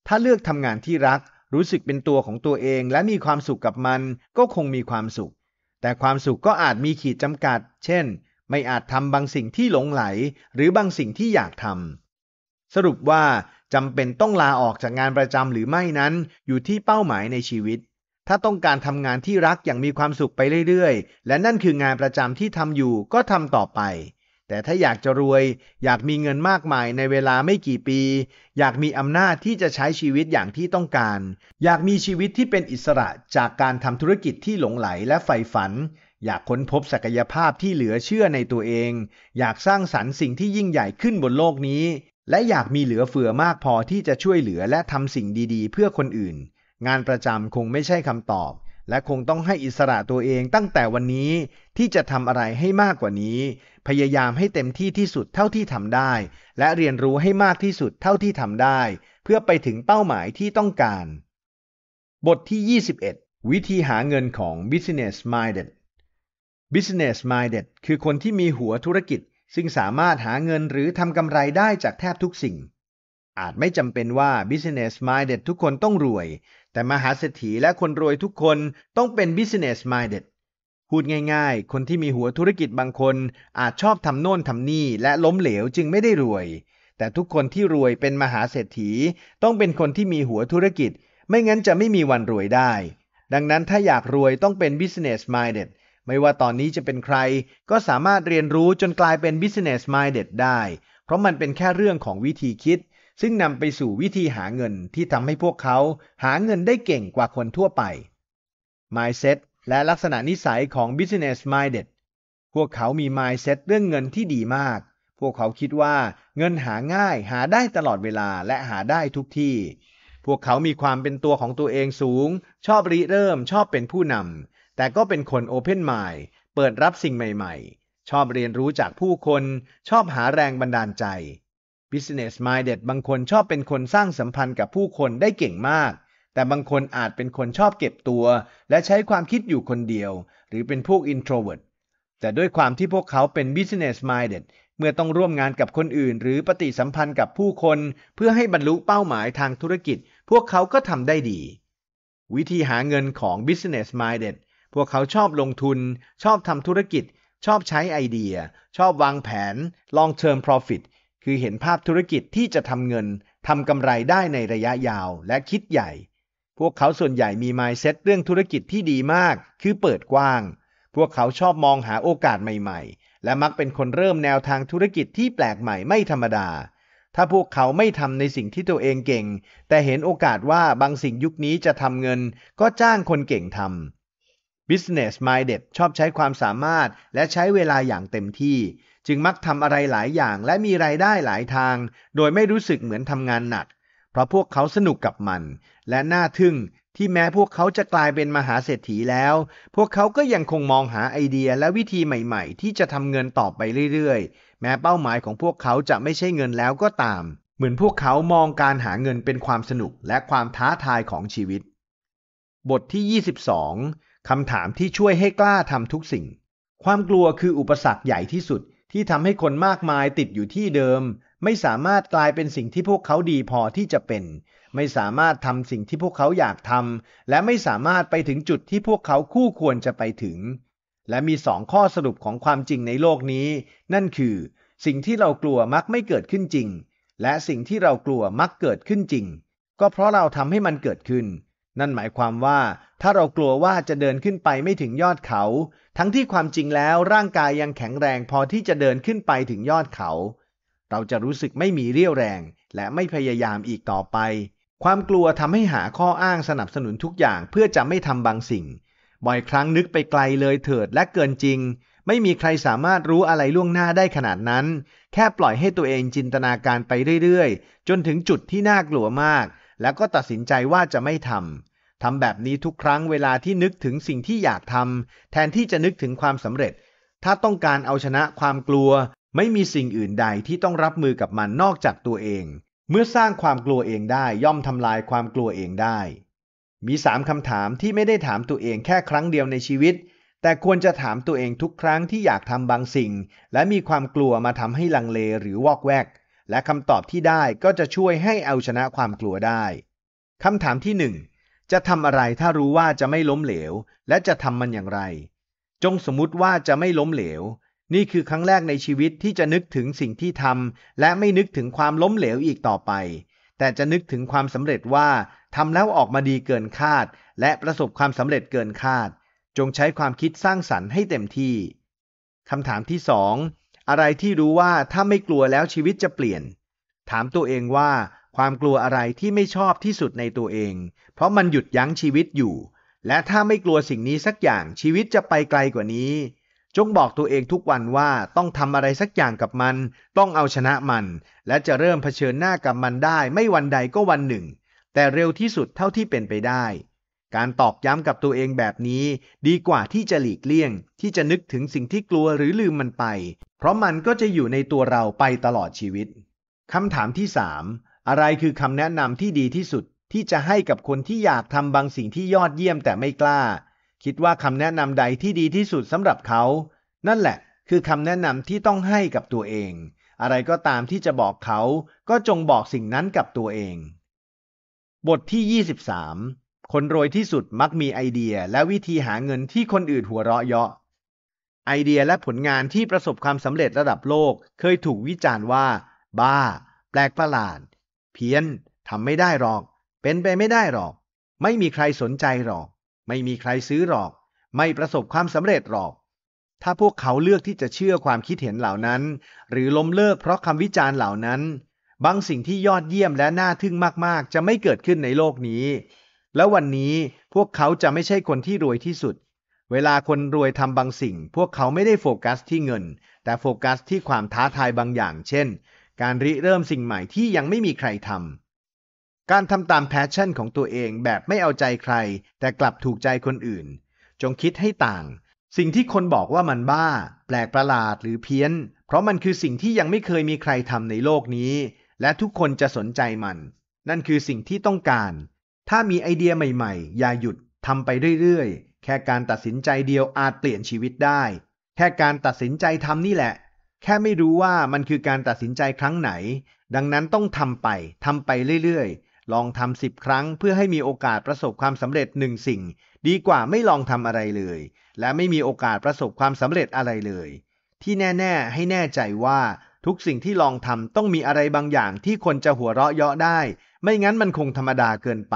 ถ้าเลือกทำงานที่รัก รู้สึกเป็นตัวของตัวเอง และมีความสุขกับมันก็คงมีความสุข แต่ความสุขก็อาจมีขีดจำกัด เช่นไม่อาจทำบางสิ่งที่หลงไหล หรือบางสิ่งที่อยากทำสรุปว่าจำเป็นต้องลาออกจากงานประจำหรือไม่นั้นอยู่ที่เป้าหมายในชีวิต ถ้าต้องการทำงานที่รักอย่างมีความสุขไปเรื่อยๆ และนั่นคืองานประจำที่ทำอยู่ก็ทำต่อไปแต่ถ้าอยากจะรวย อยากมีเงินมากมายในเวลาไม่กี่ปี อยากมีอำนาจที่จะใช้ชีวิตอย่างที่ต้องการ อยากมีชีวิตที่เป็นอิสระจากการทำธุรกิจที่หลงไหลและใฝ่ฝัน อยากค้นพบศักยภาพที่เหลือเชื่อในตัวเองอยากสร้างสรรค์สิ่งที่ยิ่งใหญ่ขึ้นบนโลกนี้ และอยากมีเหลือเฟือมากพอที่จะช่วยเหลือและทำสิ่งดีๆ เพื่อคนอื่น งานประจำคงไม่ใช่คำตอบและคงต้องให้อิสระตัวเองตั้งแต่วันนี้ที่จะทำอะไรให้มากกว่านี้ พยายามให้เต็มที่ที่สุดเท่าที่ทำได้ และเรียนรู้ให้มากที่สุดเท่าที่ทำได้ เพื่อไปถึงเป้าหมายที่ต้องการ บทที่ 21 วิธีหาเงินของ business minded business minded คือคนที่มีหัวธุรกิจ ซึ่งสามารถหาเงินหรือทำกำไรได้จากแทบทุกสิ่ง อาจไม่จำเป็นว่า business minded ทุกคนต้องรวยแต่มหาเศรษฐีและคนรวยทุกคนต้องเป็น business minded พูดง่ายๆ คนที่มีหัวธุรกิจบางคน อาจชอบทำโน่นทำนี่และล้มเหลวจึงไม่ได้รวย แต่ทุกคนที่รวยเป็นมหาเศรษฐี ต้องเป็นคนที่มีหัวธุรกิจ ไม่งั้นจะไม่มีวันรวยได้ ดังนั้นถ้าอยากรวยต้องเป็น business minded ไม่ว่าตอนนี้จะเป็นใครก็สามารถเรียนรู้จนกลายเป็น business minded ได้ เพราะมันเป็นแค่เรื่องของวิธีคิดซึ่งนำไปสู่วิธีหาเงินที่ทำให้พวกเขาหาเงินได้เก่งกว่าคนทั่วไป mindset และลักษณะนิสัยของ business minded พวกเขามี mindset เรื่องเงินที่ดีมาก พวกเขาคิดว่าเงินหาง่ายหาได้ตลอดเวลาและหาได้ทุกที่ พวกเขามีความเป็นตัวของตัวเองสูง ชอบริเริ่มชอบเป็นผู้นำ แต่ก็เป็นคน open mind เปิดรับสิ่งใหม่ ๆ ชอบเรียนรู้จากผู้คน ชอบหาแรงบันดาลใจ business minded บางคนชอบเป็นคนสร้างสัมพันธ์กับผู้คนได้เก่งมาก แต่บางคนอาจเป็นคนชอบเก็บตัว และใช้ความคิดอยู่คนเดียว หรือเป็นพวก introvert แต่ด้วยความที่พวกเขาเป็น business minded เมื่อต้องร่วมงานกับคนอื่น หรือปฏิสัมพันธ์กับผู้คน เพื่อให้บรรลุเป้าหมายทางธุรกิจ พวกเขาก็ทำได้ดี วิธีหาเงินของ business minded พวกเขาชอบลงทุน ชอบทำธุรกิจ ชอบใช้ไอเดีย ชอบวางแผน long term profit คือเห็นภาพธุรกิจที่จะทำเงิน ทำกำไรได้ในระยะยาวและคิดใหญ่ พวกเขาส่วนใหญ่มี mindset เรื่องธุรกิจที่ดีมาก คือเปิดกว้าง พวกเขาชอบมองหาโอกาสใหม่ ๆ และมักเป็นคนเริ่มแนวทางธุรกิจที่แปลกใหม่ไม่ธรรมดา ถ้าพวกเขาไม่ทำในสิ่งที่ตัวเองเก่ง แต่เห็นโอกาสว่าบางสิ่งยุคนี้จะทำเงิน ก็จ้างคนเก่งทำ Business Minded ชอบใช้ความสามารถ และใช้เวลาอย่างเต็มที่ จึงมักทำอะไรหลายอย่างและมีรายได้หลายทาง โดยไม่รู้สึกเหมือนทำงานหนัก เพราะพวกเขาสนุกกับมัน และน่าทึ่งที่แม้พวกเขาจะกลายเป็นมหาเศรษฐีแล้ว พวกเขาก็ยังคงมองหาไอเดียและวิธีใหม่ๆ ที่จะทำเงินต่อไปเรื่อยๆ แม้เป้าหมายของพวกเขาจะไม่ใช่เงินแล้วก็ตาม เหมือนพวกเขามองการหาเงินเป็นความสนุกและความท้าทายของชีวิต บทที่ 22คำถามที่ช่วยให้กล้าทำทุกสิ่ง ความกลัวคืออุปสรรคใหญ่ที่สุดที่ทำให้คนมากมายติดอยู่ที่เดิม ไม่สามารถกลายเป็นสิ่งที่พวกเขาดีพอที่จะเป็น ไม่สามารถทำสิ่งที่พวกเขาอยากทำ และไม่สามารถไปถึงจุดที่พวกเขาคู่ควรจะไปถึง และมีสองข้อสรุปของความจริงในโลกนี้ นั่นคือ สิ่งที่เรากลัวมักไม่เกิดขึ้นจริง และสิ่งที่เรากลัวมักเกิดขึ้นจริง ก็เพราะเราทำให้มันเกิดขึ้นนั่นหมายความว่าถ้าเรากลัวว่าจะเดินขึ้นไปไม่ถึงยอดเขา ทั้งที่ความจริงแล้วร่างกายยังแข็งแรงพอที่จะเดินขึ้นไปถึงยอดเขา เราจะรู้สึกไม่มีเรี่ยวแรง และไม่พยายามอีกต่อไป ความกลัวทำให้หาข้ออ้างสนับสนุนทุกอย่างเพื่อจะไม่ทำบางสิ่ง บ่อยครั้งนึกไปไกลเลยเถิดและเกินจริง ไม่มีใครสามารถรู้อะไรล่วงหน้าได้ขนาดนั้น แค่ปล่อยให้ตัวเองจินตนาการไปเรื่อยๆ จนถึงจุดที่น่ากลัวมากแล้วก็ตัดสินใจว่าจะไม่ทำ ทำแบบนี้ทุกครั้งเวลาที่นึกถึงสิ่งที่อยากทำ แทนที่จะนึกถึงความสำเร็จ ถ้าต้องการเอาชนะความกลัว ไม่มีสิ่งอื่นใดที่ต้องรับมือกับมันนอกจากตัวเอง เมื่อสร้างความกลัวเองได้ย่อมทำลายความกลัวเองได้ มีสามคำถามที่ไม่ได้ถามตัวเองแค่ครั้งเดียวในชีวิต แต่ควรจะถามตัวเองทุกครั้งที่อยากทำบางสิ่ง และมีความกลัวมาทำให้ลังเลหรือวอกแวกและคำตอบที่ได้ก็จะช่วยให้เอาชนะความกลัวได้ คำถามที่1จะทำอะไรถ้ารู้ว่าจะไม่ล้มเหลว และจะทำมันอย่างไร จงสมมุติว่าจะไม่ล้มเหลว นี่คือครั้งแรกในชีวิตที่จะนึกถึงสิ่งที่ทำ และไม่นึกถึงความล้มเหลวอีกต่อไป แต่จะนึกถึงความสำเร็จว่าทำแล้วออกมาดีเกินคาด และประสบความสำเร็จเกินคาด จงใช้ความคิดสร้างสรรค์ให้เต็มที่ คำถามที่สองอะไรที่รู้ว่าถ้าไม่กลัวแล้วชีวิตจะเปลี่ยน ถามตัวเองว่า ความกลัวอะไรที่ไม่ชอบที่สุดในตัวเอง เพราะมันหยุดยั้งชีวิตอยู่ และถ้าไม่กลัวสิ่งนี้สักอย่างชีวิตจะไปไกลกว่านี้ จงบอกตัวเองทุกวันว่าต้องทำอะไรสักอย่างกับมัน ต้องเอาชนะมัน และจะเริ่มเผชิญหน้ากับมันได้ ไม่วันใดก็วันหนึ่ง แต่เร็วที่สุดเท่าที่เป็นไปได้การตอกย้ำกับตัวเองแบบนี้ดีกว่าที่จะหลีกเลี่ยง ที่จะนึกถึงสิ่งที่กลัวหรือลืมมันไป เพราะมันก็จะอยู่ในตัวเราไปตลอดชีวิตคำถามที่ 3 อะไรคือคำแนะนำที่ดีที่สุดที่จะให้กับคนที่อยากทำบางสิ่งที่ยอดเยี่ยมแต่ไม่กล้า คิดว่าคำแนะนำใดที่ดีที่สุดสำหรับเขา นั่นแหละคือคำแนะนำที่ต้องให้กับตัวเอง อะไรก็ตามที่จะบอกเขา ก็จงบอกสิ่งนั้นกับตัวเอง บทที่ 23คนรวยที่สุดมักมีไอเดียและวิธีหาเงินที่คนอื่นหัวเราะเยาะ ไอเดียและผลงานที่ประสบความสำเร็จระดับโลกเคยถูกวิจารณ์ว่า บ้า แปลกประหลาด เพี้ยน ทำไม่ได้หรอก เป็นไปไม่ได้หรอก ไม่มีใครสนใจหรอก ไม่มีใครซื้อหรอก ไม่ประสบความสำเร็จหรอก ถ้าพวกเขาเลือกที่จะเชื่อความคิดเห็นเหล่านั้น หรือล้มเลิกเพราะคำวิจารณ์เหล่านั้น บางสิ่งที่ยอดเยี่ยมและน่าทึ่งมาก ๆ จะไม่เกิดขึ้นในโลกนี้แล้ววันนี้พวกเขาจะไม่ใช่คนที่รวยที่สุด เวลาคนรวยทำบางสิ่งพวกเขาไม่ได้โฟกัสที่เงิน แต่โฟกัสที่ความท้าทายบางอย่าง เช่น การริเริ่มสิ่งใหม่ที่ยังไม่มีใครทำการทำตามแพชชั่นของตัวเองแบบไม่เอาใจใคร แต่กลับถูกใจคนอื่น จงคิดให้ต่าง สิ่งที่คนบอกว่ามันบ้า แปลกประหลาดหรือเพี้ยน เพราะมันคือสิ่งที่ยังไม่เคยมีใครทำในโลกนี้ และทุกคนจะสนใจมัน นั่นคือสิ่งที่ต้องการถ้ามีไอเดียใหม่ๆ อย่าหยุด ทำไปเรื่อยๆ แค่การตัดสินใจเดียวอาจเปลี่ยนชีวิตได้ แค่การตัดสินใจทำนี่แหละ แค่ไม่รู้ว่ามันคือการตัดสินใจครั้งไหน ดังนั้นต้องทำไป ทำไปเรื่อยๆ ลองทำสิบครั้ง เพื่อให้มีโอกาสประสบความสำเร็จหนึ่งสิ่ง ดีกว่าไม่ลองทำอะไรเลย และไม่มีโอกาสประสบความสำเร็จอะไรเลย ที่แน่ ๆ ให้แน่ใจว่าทุกสิ่งที่ลองทำต้องมีอะไรบางอย่างที่คนจะหัวเราะเยาะได้ไม่งั้นมันคงธรรมดาเกินไป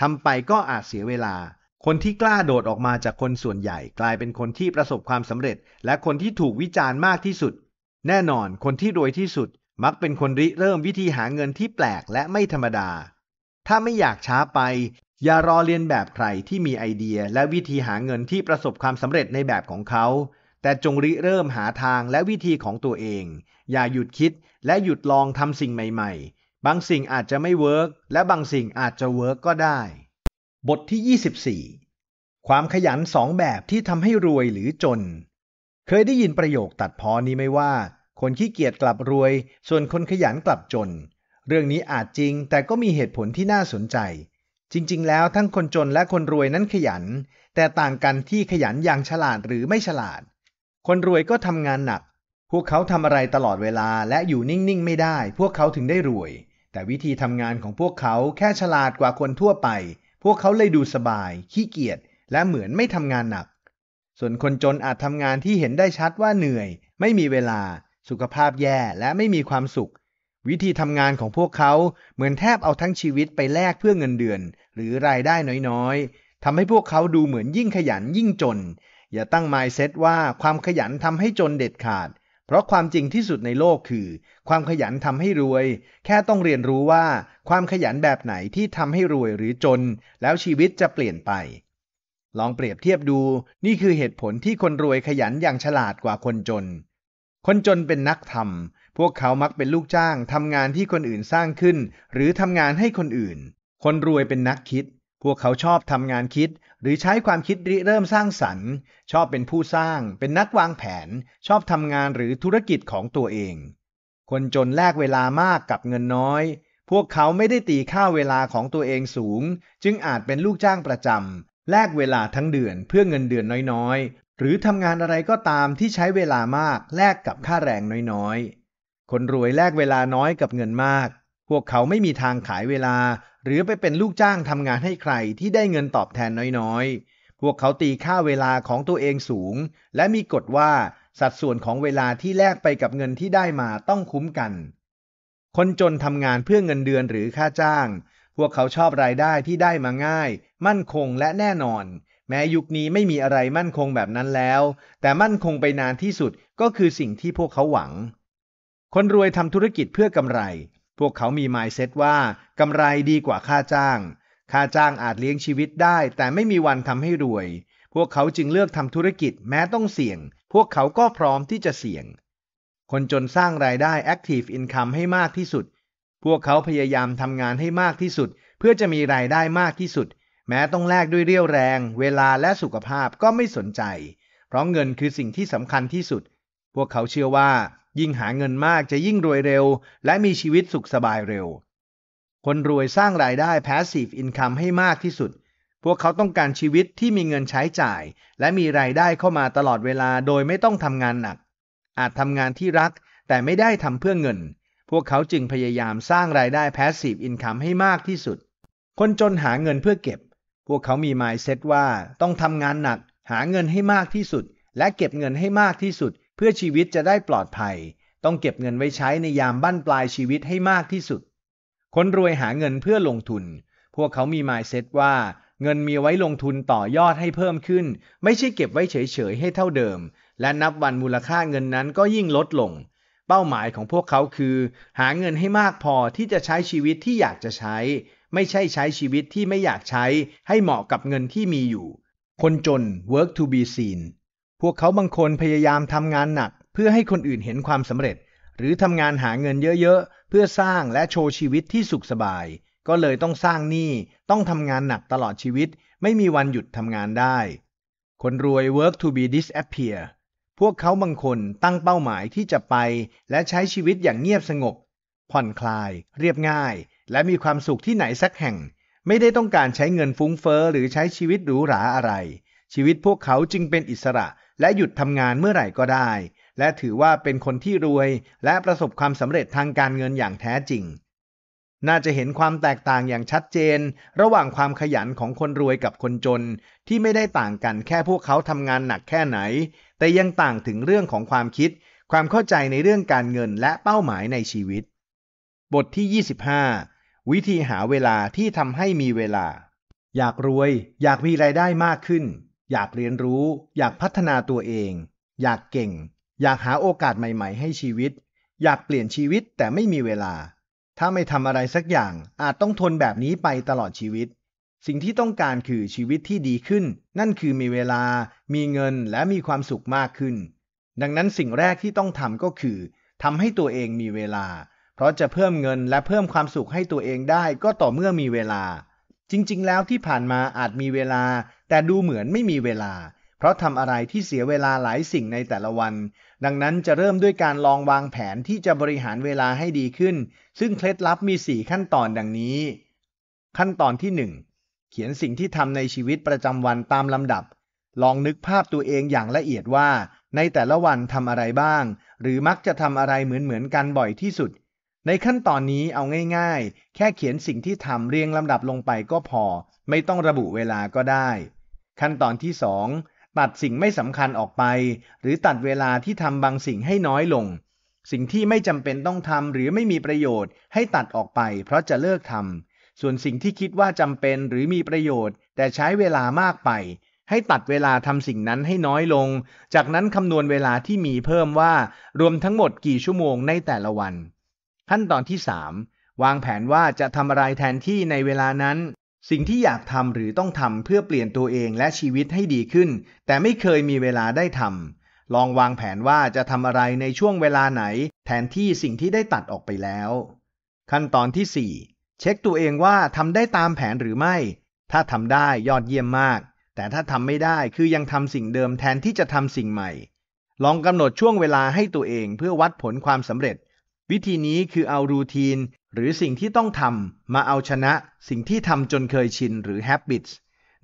ทำไปก็อาจเสียเวลา คนที่กล้าโดดออกมาจากคนส่วนใหญ่ กลายเป็นคนที่ประสบความสำเร็จ และคนที่ถูกวิจารณ์มากที่สุด แน่นอนคนที่รวยที่สุด มักเป็นคนริเริ่มวิธีหาเงินที่แปลกและไม่ธรรมดา ถ้าไม่อยากช้าไป อย่ารอเรียนแบบใครที่มีไอเดียและวิธีหาเงินที่ประสบความสำเร็จในแบบของเขา แต่จงริเริ่มหาทางและวิธีของตัวเอง อย่าหยุดคิด และหยุดลองทำสิ่งใหม่ ๆบางสิ่งอาจจะไม่เวิร์กและบางสิ่งอาจจะเวิร์กก็ได้ บทที่ 24 ความขยันสองแบบที่ทำให้รวยหรือจน เคยได้ยินประโยคตัดพอนี้ไหมว่า คนขี้เกียจกลับรวย ส่วนคนขยันกลับจน เรื่องนี้อาจจริงแต่ก็มีเหตุผลที่น่าสนใจ จริงๆ แล้วทั้งคนจนและคนรวยนั้นขยัน แต่ต่างกันที่ขยันอย่างฉลาดหรือไม่ฉลาด คนรวยก็ทำงานหนัก พวกเขาทำอะไรตลอดเวลาและอยู่นิ่งๆไม่ได้ พวกเขาถึงได้รวยแต่วิธีทำงานของพวกเขาแค่ฉลาดกว่าคนทั่วไป พวกเขาเลยดูสบาย ขี้เกียจ และเหมือนไม่ทำงานหนัก ส่วนคนจนอาจทำงานที่เห็นได้ชัดว่าเหนื่อย ไม่มีเวลา สุขภาพแย่ และไม่มีความสุข วิธีทำงานของพวกเขาเหมือนแทบเอาทั้งชีวิตไปแลกเพื่อเงินเดือน หรือรายได้น้อยๆ ทำให้พวกเขาดูเหมือนยิ่งขยันยิ่งจน อย่าตั้งมายเซตว่า ความขยันทำให้จนเด็ดขาดเพราะความจริงที่สุดในโลกคือ ความขยันทำให้รวย แค่ต้องเรียนรู้ว่า ความขยันแบบไหนที่ทำให้รวยหรือจน แล้วชีวิตจะเปลี่ยนไป ลองเปรียบเทียบดู นี่คือเหตุผลที่คนรวยขยันอย่างฉลาดกว่าคนจน คนจนเป็นนักทำพวกเขามักเป็นลูกจ้างทำงานที่คนอื่นสร้างขึ้น หรือทำงานให้คนอื่น คนรวยเป็นนักคิด พวกเขาชอบทำงานคิดหรือใช้ความคิดริเริ่มสร้างสรรค์ ชอบเป็นผู้สร้างเป็นนักวางแผนชอบทำงานหรือธุรกิจของตัวเอง คนจนแลกเวลามากกับเงินน้อย พวกเขาไม่ได้ตีค่าเวลาของตัวเองสูง จึงอาจเป็นลูกจ้างประจำแลกเวลาทั้งเดือนเพื่อเงินเดือนน้อยๆ หรือทำงานอะไรก็ตามที่ใช้เวลามากแลกกับค่าแรงน้อยๆคนรวยแลกเวลาน้อยกับเงินมากพวกเขาไม่มีทางขายเวลา หรือไปเป็นลูกจ้างทำงานให้ใคร ที่ได้เงินตอบแทนน้อยๆ พวกเขาตีค่าเวลาของตัวเองสูง และมีกฎว่าสัดส่วนของเวลาที่แลกไปกับเงินที่ได้มาต้องคุ้มกัน คนจนทำงานเพื่อเงินเดือนหรือค่าจ้าง พวกเขาชอบรายได้ที่ได้มาง่าย มั่นคงและแน่นอน แม้ยุคนี้ไม่มีอะไรมั่นคงแบบนั้นแล้ว แต่มั่นคงไปนานที่สุดก็คือสิ่งที่พวกเขาหวัง คนรวยทำธุรกิจเพื่อกำไรพวกเขามีมายเซตว่า กำไรดีกว่าค่าจ้าง ค่าจ้างอาจเลี้ยงชีวิตได้แต่ไม่มีวันทำให้รวย พวกเขาจึงเลือกทำธุรกิจแม้ต้องเสี่ยง พวกเขาก็พร้อมที่จะเสี่ยง คนจนสร้างรายได้ active income ให้มากที่สุด พวกเขาพยายามทำงานให้มากที่สุด เพื่อจะมีรายได้มากที่สุด แม้ต้องแลกด้วยเรี่ยวแรง เวลาและสุขภาพก็ไม่สนใจ เพราะเงินคือสิ่งที่สำคัญที่สุด พวกเขาเชื่อว่ายิ่งหาเงินมากจะยิ่งรวยเร็ว และมีชีวิตสุขสบายเร็ว คนรวยสร้างรายได้ passive income ให้มากที่สุด พวกเขาต้องการชีวิตที่มีเงินใช้จ่าย และมีรายได้เข้ามาตลอดเวลาโดยไม่ต้องทำงานหนัก อาจทำงานที่รัก แต่ไม่ได้ทำเพื่อเงิน พวกเขาจึงพยายามสร้างรายได้ passive income ให้มากที่สุด คนจนหาเงินเพื่อเก็บ พวกเขามี mindset ว่า ต้องทำงานหนัก หาเงินให้มากที่สุด และเก็บเงินให้มากที่สุดพื่อชีวิตจะได้ปลอดภัย ต้องเก็บเงินไว้ใช้ในยามบั้นปลายชีวิตให้มากที่สุด คนรวยหาเงินเพื่อลงทุน พวกเขามีมายเซ็ตว่า เงินมีไว้ลงทุนต่อยอดให้เพิ่มขึ้น ไม่ใช่เก็บไว้เฉย ๆ ให้เท่าเดิม และนับวันมูลค่าเงินนั้นก็ยิ่งลดลง เป้าหมายของพวกเขาคือ หาเงินให้มากพอที่จะใช้ชีวิตที่อยากจะใช้ ไม่ใช่ใช้ชีวิตที่ไม่อยากใช้ให้เหมาะกับเงินที่มีอยู่ คนจน work to be seen พวกเขาบางคนพยายามทำงานหนัก เพื่อให้คนอื่นเห็นความสำเร็จ หรือทำงานหาเงินเยอะๆเพื่อสร้างและโชว์ชีวิตที่สุขสบาย ก็เลยต้องสร้างหนี้ต้องทำงานหนักตลอดชีวิต ไม่มีวันหยุดทำงานได้ คนรวย work to be disappear พวกเขาบางคนตั้งเป้าหมายที่จะไปและใช้ชีวิตอย่างเงียบสงบ ผ่อนคลาย เรียบง่าย และมีความสุขที่ไหนสักแห่ง ไม่ได้ต้องการใช้เงินฟุ้งเฟอ้อหรือใช้ชีวิตหรูหราอะไร ชีวิตพวกเขาจึงเป็นอิสระและหยุดทำงานเมื่อไหร่ก็ได้ และถือว่าเป็นคนที่รวยและประสบความสำเร็จทางการเงินอย่างแท้จริง น่าจะเห็นความแตกต่างอย่างชัดเจน ระหว่างความขยันของคนรวยกับคนจนที่ไม่ได้ต่างกันแค่พวกเขาทำงานหนักแค่ไหน แต่ยังต่างถึงเรื่องของความคิด ความเข้าใจในเรื่องการเงินและเป้าหมายในชีวิต บทที่ 25 วิธีหาเวลาที่ทำให้มีเวลา อยากรวยอยากมีรายได้มากขึ้นอยากเรียนรู้อยากพัฒนาตัวเอง อยากเก่ง อยากหาโอกาสใหม่ ๆ ให้ชีวิต อยากเปลี่ยนชีวิตแต่ไม่มีเวลา ถ้าไม่ทำอะไรสักอย่าง อาจต้องทนแบบนี้ไปตลอดชีวิต สิ่งที่ต้องการคือชีวิตที่ดีขึ้น นั่นคือมีเวลา มีเงินและมีความสุขมากขึ้น ดังนั้นสิ่งแรกที่ต้องทำก็คือทำให้ตัวเองมีเวลา เพราะจะเพิ่มเงินและเพิ่มความสุขให้ตัวเองได้ก็ต่อเมื่อมีเวลา จริงๆ แล้วที่ผ่านมาอาจมีเวลาแต่ดูเหมือนไม่มีเวลา เพราะทำอะไรที่เสียเวลาหลายสิ่งในแต่ละวัน ดังนั้นจะเริ่มด้วยการลองวางแผนที่จะบริหารเวลาให้ดีขึ้น ซึ่งเคล็ดลับมี 4 ขั้นตอนดังนี้ ขั้นตอนที่ 1 เขียนสิ่งที่ทำในชีวิตประจำวันตามลำดับ ลองนึกภาพตัวเองอย่างละเอียดว่า ในแต่ละวันทำอะไรบ้าง หรือมักจะทำอะไรเหมือนๆกันบ่อยที่สุด ในขั้นตอนนี้เอาง่าย ๆ แค่เขียนสิ่งที่ทำเรียงลำดับลงไปก็พอ ไม่ต้องระบุเวลา ก็ได้ขั้นตอนที่ 2 ตัดสิ่งไม่สำคัญออกไป หรือตัดเวลาที่ทำบางสิ่งให้น้อยลง สิ่งที่ไม่จำเป็นต้องทำหรือไม่มีประโยชน์ให้ตัดออกไปเพราะจะเลิกทำส่วนสิ่งที่คิดว่าจำเป็นหรือมีประโยชน์แต่ใช้เวลามากไป ให้ตัดเวลาทำสิ่งนั้นให้น้อยลง จากนั้นคำนวณเวลาที่มีเพิ่มว่ารวมทั้งหมดกี่ชั่วโมงในแต่ละวัน ขั้นตอนที่ 3 วางแผนว่าจะทำอะไรแทนที่ในเวลานั้นสิ่งที่อยากทำหรือต้องทำเพื่อเปลี่ยนตัวเองและชีวิตให้ดีขึ้นแต่ไม่เคยมีเวลาได้ทำ ลองวางแผนว่าจะทำอะไรในช่วงเวลาไหนแทนที่สิ่งที่ได้ตัดออกไปแล้ว ขั้นตอนที่ 4 เช็คตัวเองว่าทำได้ตามแผนหรือไม่ ถ้าทำได้ยอดเยี่ยมมากแต่ถ้าทำไม่ได้คือยังทำสิ่งเดิมแทนที่จะทำสิ่งใหม่ ลองกำหนดช่วงเวลาให้ตัวเองเพื่อวัดผลความสำเร็จวิธีนี้คือเอารูทีน หรือสิ่งที่ต้องทำมาเอาชนะ สิ่งที่ทำจนเคยชินหรือ habits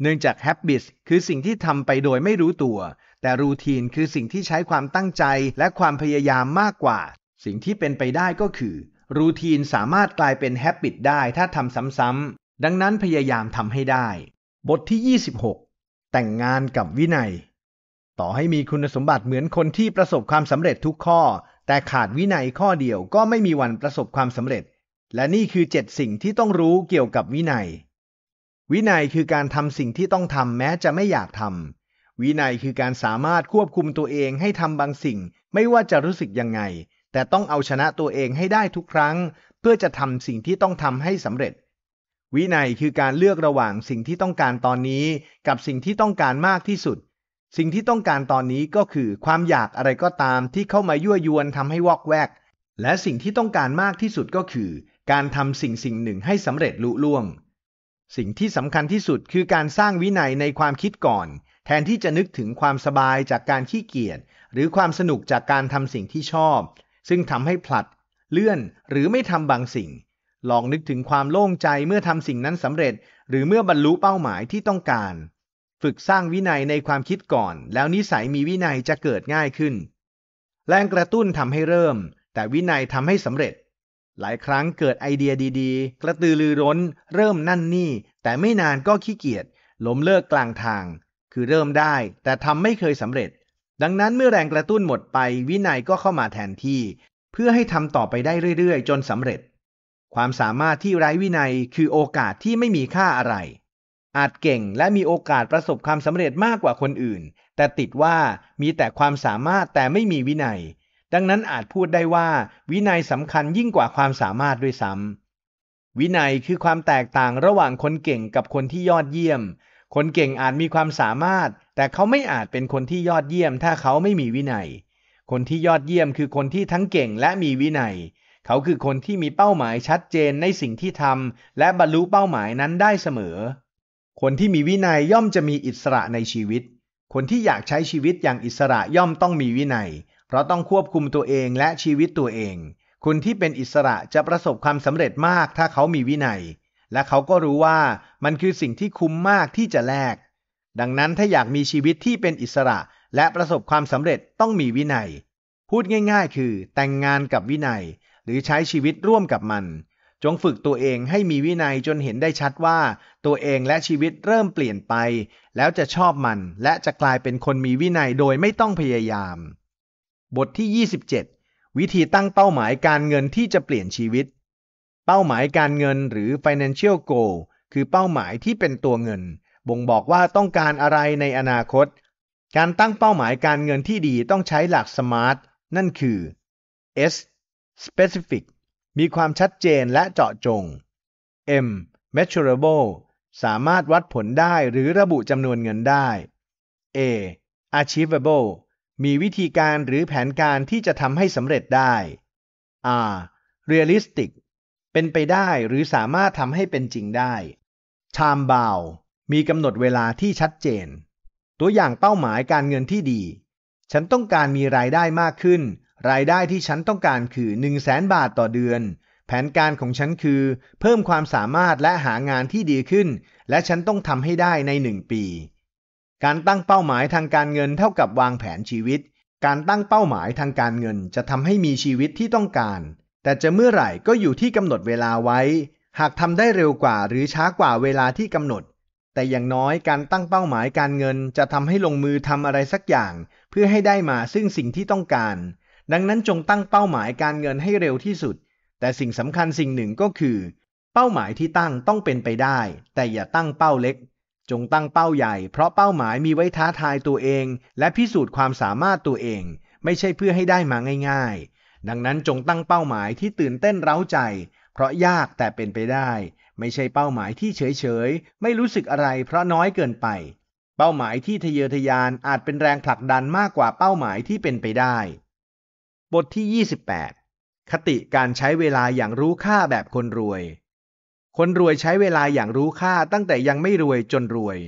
เนื่องจาก habits คือสิ่งที่ทำไปโดยไม่รู้ตัว แต่รูทีนคือสิ่งที่ใช้ความตั้งใจและความพยายามมากกว่า สิ่งที่เป็นไปได้ก็คือ รูทีนสามารถกลายเป็น habit ได้ถ้าทำซ้ำๆดังนั้นพยายามทำให้ได้ บทที่ 26 แต่งงานกับวินัย ต่อให้มีคุณสมบัติเหมือนคนที่ประสบความสำเร็จทุกข้อแต่ขาดวินัยข้อเดียวก็ไม่มีวันประสบความสำเร็จ และนี่คือเจ็ดสิ่งที่ต้องรู้เกี่ยวกับวินัย วินัยคือการทำสิ่งที่ต้องทำแม้จะไม่อยากทำวินัยคือการสามารถควบคุมตัวเองให้ทำบางสิ่ง ไม่ว่าจะรู้สึกยังไง แต่ต้องเอาชนะตัวเองให้ได้ทุกครั้ง เพื่อจะทำสิ่งที่ต้องทำให้สำเร็จ วินัยคือการเลือกระหว่างสิ่งที่ต้องการตอนนี้กับสิ่งที่ต้องการมากที่สุดสิ่งที่ต้องการตอนนี้ก็คือความอยากอะไรก็ตามที่เข้ามายั่วยวนทำให้วอกแวก และสิ่งที่ต้องการมากที่สุดก็คือการทำสิ่งสิ่งหนึ่งให้สำเร็จลุล่วง สิ่งที่สำคัญที่สุดคือการสร้างวินัยในความคิดก่อน แทนที่จะนึกถึงความสบายจากการขี้เกียจหรือความสนุกจากการทำสิ่งที่ชอบ ซึ่งทำให้ผลัดเลื่อนหรือไม่ทำบางสิ่ง ลองนึกถึงความโล่งใจเมื่อทำสิ่งนั้นสำเร็จหรือเมื่อบรรลุเป้าหมายที่ต้องการฝึกสร้างวินัยในความคิดก่อน แล้วนิสัยมีวินัยจะเกิดง่ายขึ้น แรงกระตุ้นทำให้เริ่ม แต่วินัยทำให้สำเร็จ หลายครั้งเกิดไอเดียดีๆ กระตือรือร้น เริ่มนั่นนี่แต่ไม่นานก็ขี้เกียจล้มเลิกกลางทาง คือเริ่มได้ แต่ทำไม่เคยสำเร็จ ดังนั้นเมื่อแรงกระตุ้นหมดไป วินัยก็เข้ามาแทนที่ เพื่อให้ทำต่อไปได้เรื่อยๆจนสำเร็จ ความสามารถที่ไร้วินัยคือโอกาสที่ไม่มีค่าอะไรอาจเก่งและมีโอกาสประสบความสำเร็จมากกว่าคนอื่น แต่ติดว่ามีแต่ความสามารถแต่ไม่มีวินัย ดังนั้นอาจพูดได้ว่า วินัยสำคัญยิ่งกว่าความสามารถด้วยซ้ำวินัยคือความแตกต่างระหว่างคนเก่งกับคนที่ยอดเยี่ยม คนเก่งอาจมีความสามารถแต่เขาไม่อาจเป็นคนที่ยอดเยี่ยม ถ้าเขาไม่มีวินัย คนที่ยอดเยี่ยมคือคนที่ทั้งเก่งและมีวินัย เขาคือคนที่มีเป้าหมายชัดเจนในสิ่งที่ทำและบรรลุเป้าหมายนั้นได้เสมอคนที่มีวินัยย่อมจะมีอิสระในชีวิต คนที่อยากใช้ชีวิตอย่างอิสระย่อมต้องมีวินัย เพราะต้องควบคุมตัวเองและชีวิตตัวเอง คนที่เป็นอิสระจะประสบความสำเร็จมากถ้าเขามีวินัย และเขาก็รู้ว่ามันคือสิ่งที่คุ้มมากที่จะแลก ดังนั้นถ้าอยากมีชีวิตที่เป็นอิสระและประสบความสำเร็จต้องมีวินัย พูดง่ายๆ คือแต่งงานกับวินัย หรือใช้ชีวิตร่วมกับมัน จงฝึกตัวเองให้มีวินัยจนเห็นได้ชัดว่าตัวเองและชีวิตเริ่มเปลี่ยนไป แล้วจะชอบมัน และจะกลายเป็นคนมีวินัยโดยไม่ต้องพยายาม บทที่ 27 วิธีตั้งเป้าหมายการเงินที่จะเปลี่ยนชีวิต เป้าหมายการเงินหรือ financial goal คือเป้าหมายที่เป็นตัวเงิน บ่งบอกว่าต้องการอะไรในอนาคต การตั้งเป้าหมายการเงินที่ดีต้องใช้หลัก SMART นั่นคือ S specific มีความชัดเจนและเจาะจง M measurable สามารถวัดผลได้หรือระบุจำนวนเงินได้ A achievable มีวิธีการหรือแผนการที่จะทำให้สำเร็จได้ R realistic เป็นไปได้หรือสามารถทำให้เป็นจริงได้ time bound มีกำหนดเวลาที่ชัดเจน ตัวอย่างเป้าหมายการเงินที่ดี ฉันต้องการมีรายได้มากขึ้น รายได้ที่ฉันต้องการคือ 1 0 0 0 0แบาทต่อเดือนแผนการของฉันคือเพิ่มความสามารถและหางานที่ดีขึ้น และฉันต้องทำให้ได้ในหนึ่งปี การตั้งเป้าหมายทางการเงินเท่ากับวางแผนชีวิต การตั้งเป้าหมายทางการเงินจะทำให้มีชีวิตที่ต้องการ แต่จะเมื่อไหร่ก็อยู่ที่กำหนดเวลาไว้ หากทำได้เร็วกว่าหรือช้ากว่าเวลาที่กำหนด แต่อย่างน้อยการตั้งเป้าหมายการเงิน จะทำให้ลงมือทำอะไรสักอย่าง เพื่อให้ได้มาซึ่งสิ่งที่ต้องการ ดังนั้นจงตั้งเป้าหมายการเงินให้เร็วที่สุดแต่สิ่งสำคัญสิ่งหนึ่งก็คือ เป้าหมายที่ตั้งต้องเป็นไปได้ แต่อย่าตั้งเป้าเล็ก จงตั้งเป้าใหญ่ เพราะเป้าหมายมีไว้ท้าทายตัวเอง และพิสูจน์ความสามารถตัวเอง ไม่ใช่เพื่อให้ได้มาง่ายๆ ดังนั้นจงตั้งเป้าหมายที่ตื่นเต้นเร้าใจ เพราะยากแต่เป็นไปได้ ไม่ใช่เป้าหมายที่เฉยๆไม่รู้สึกอะไรเพราะน้อยเกินไป เป้าหมายที่ทะเยอทะยานอาจเป็นแรงผลักดันมากกว่าเป้าหมายที่เป็นไปได้ บทที่ 28คติการใช้เวลาอย่างรู้ค่าแบบคนรวย คนรวยใช้เวลาอย่างรู้ค่าตั้งแต่ยังไม่รวยจนรวย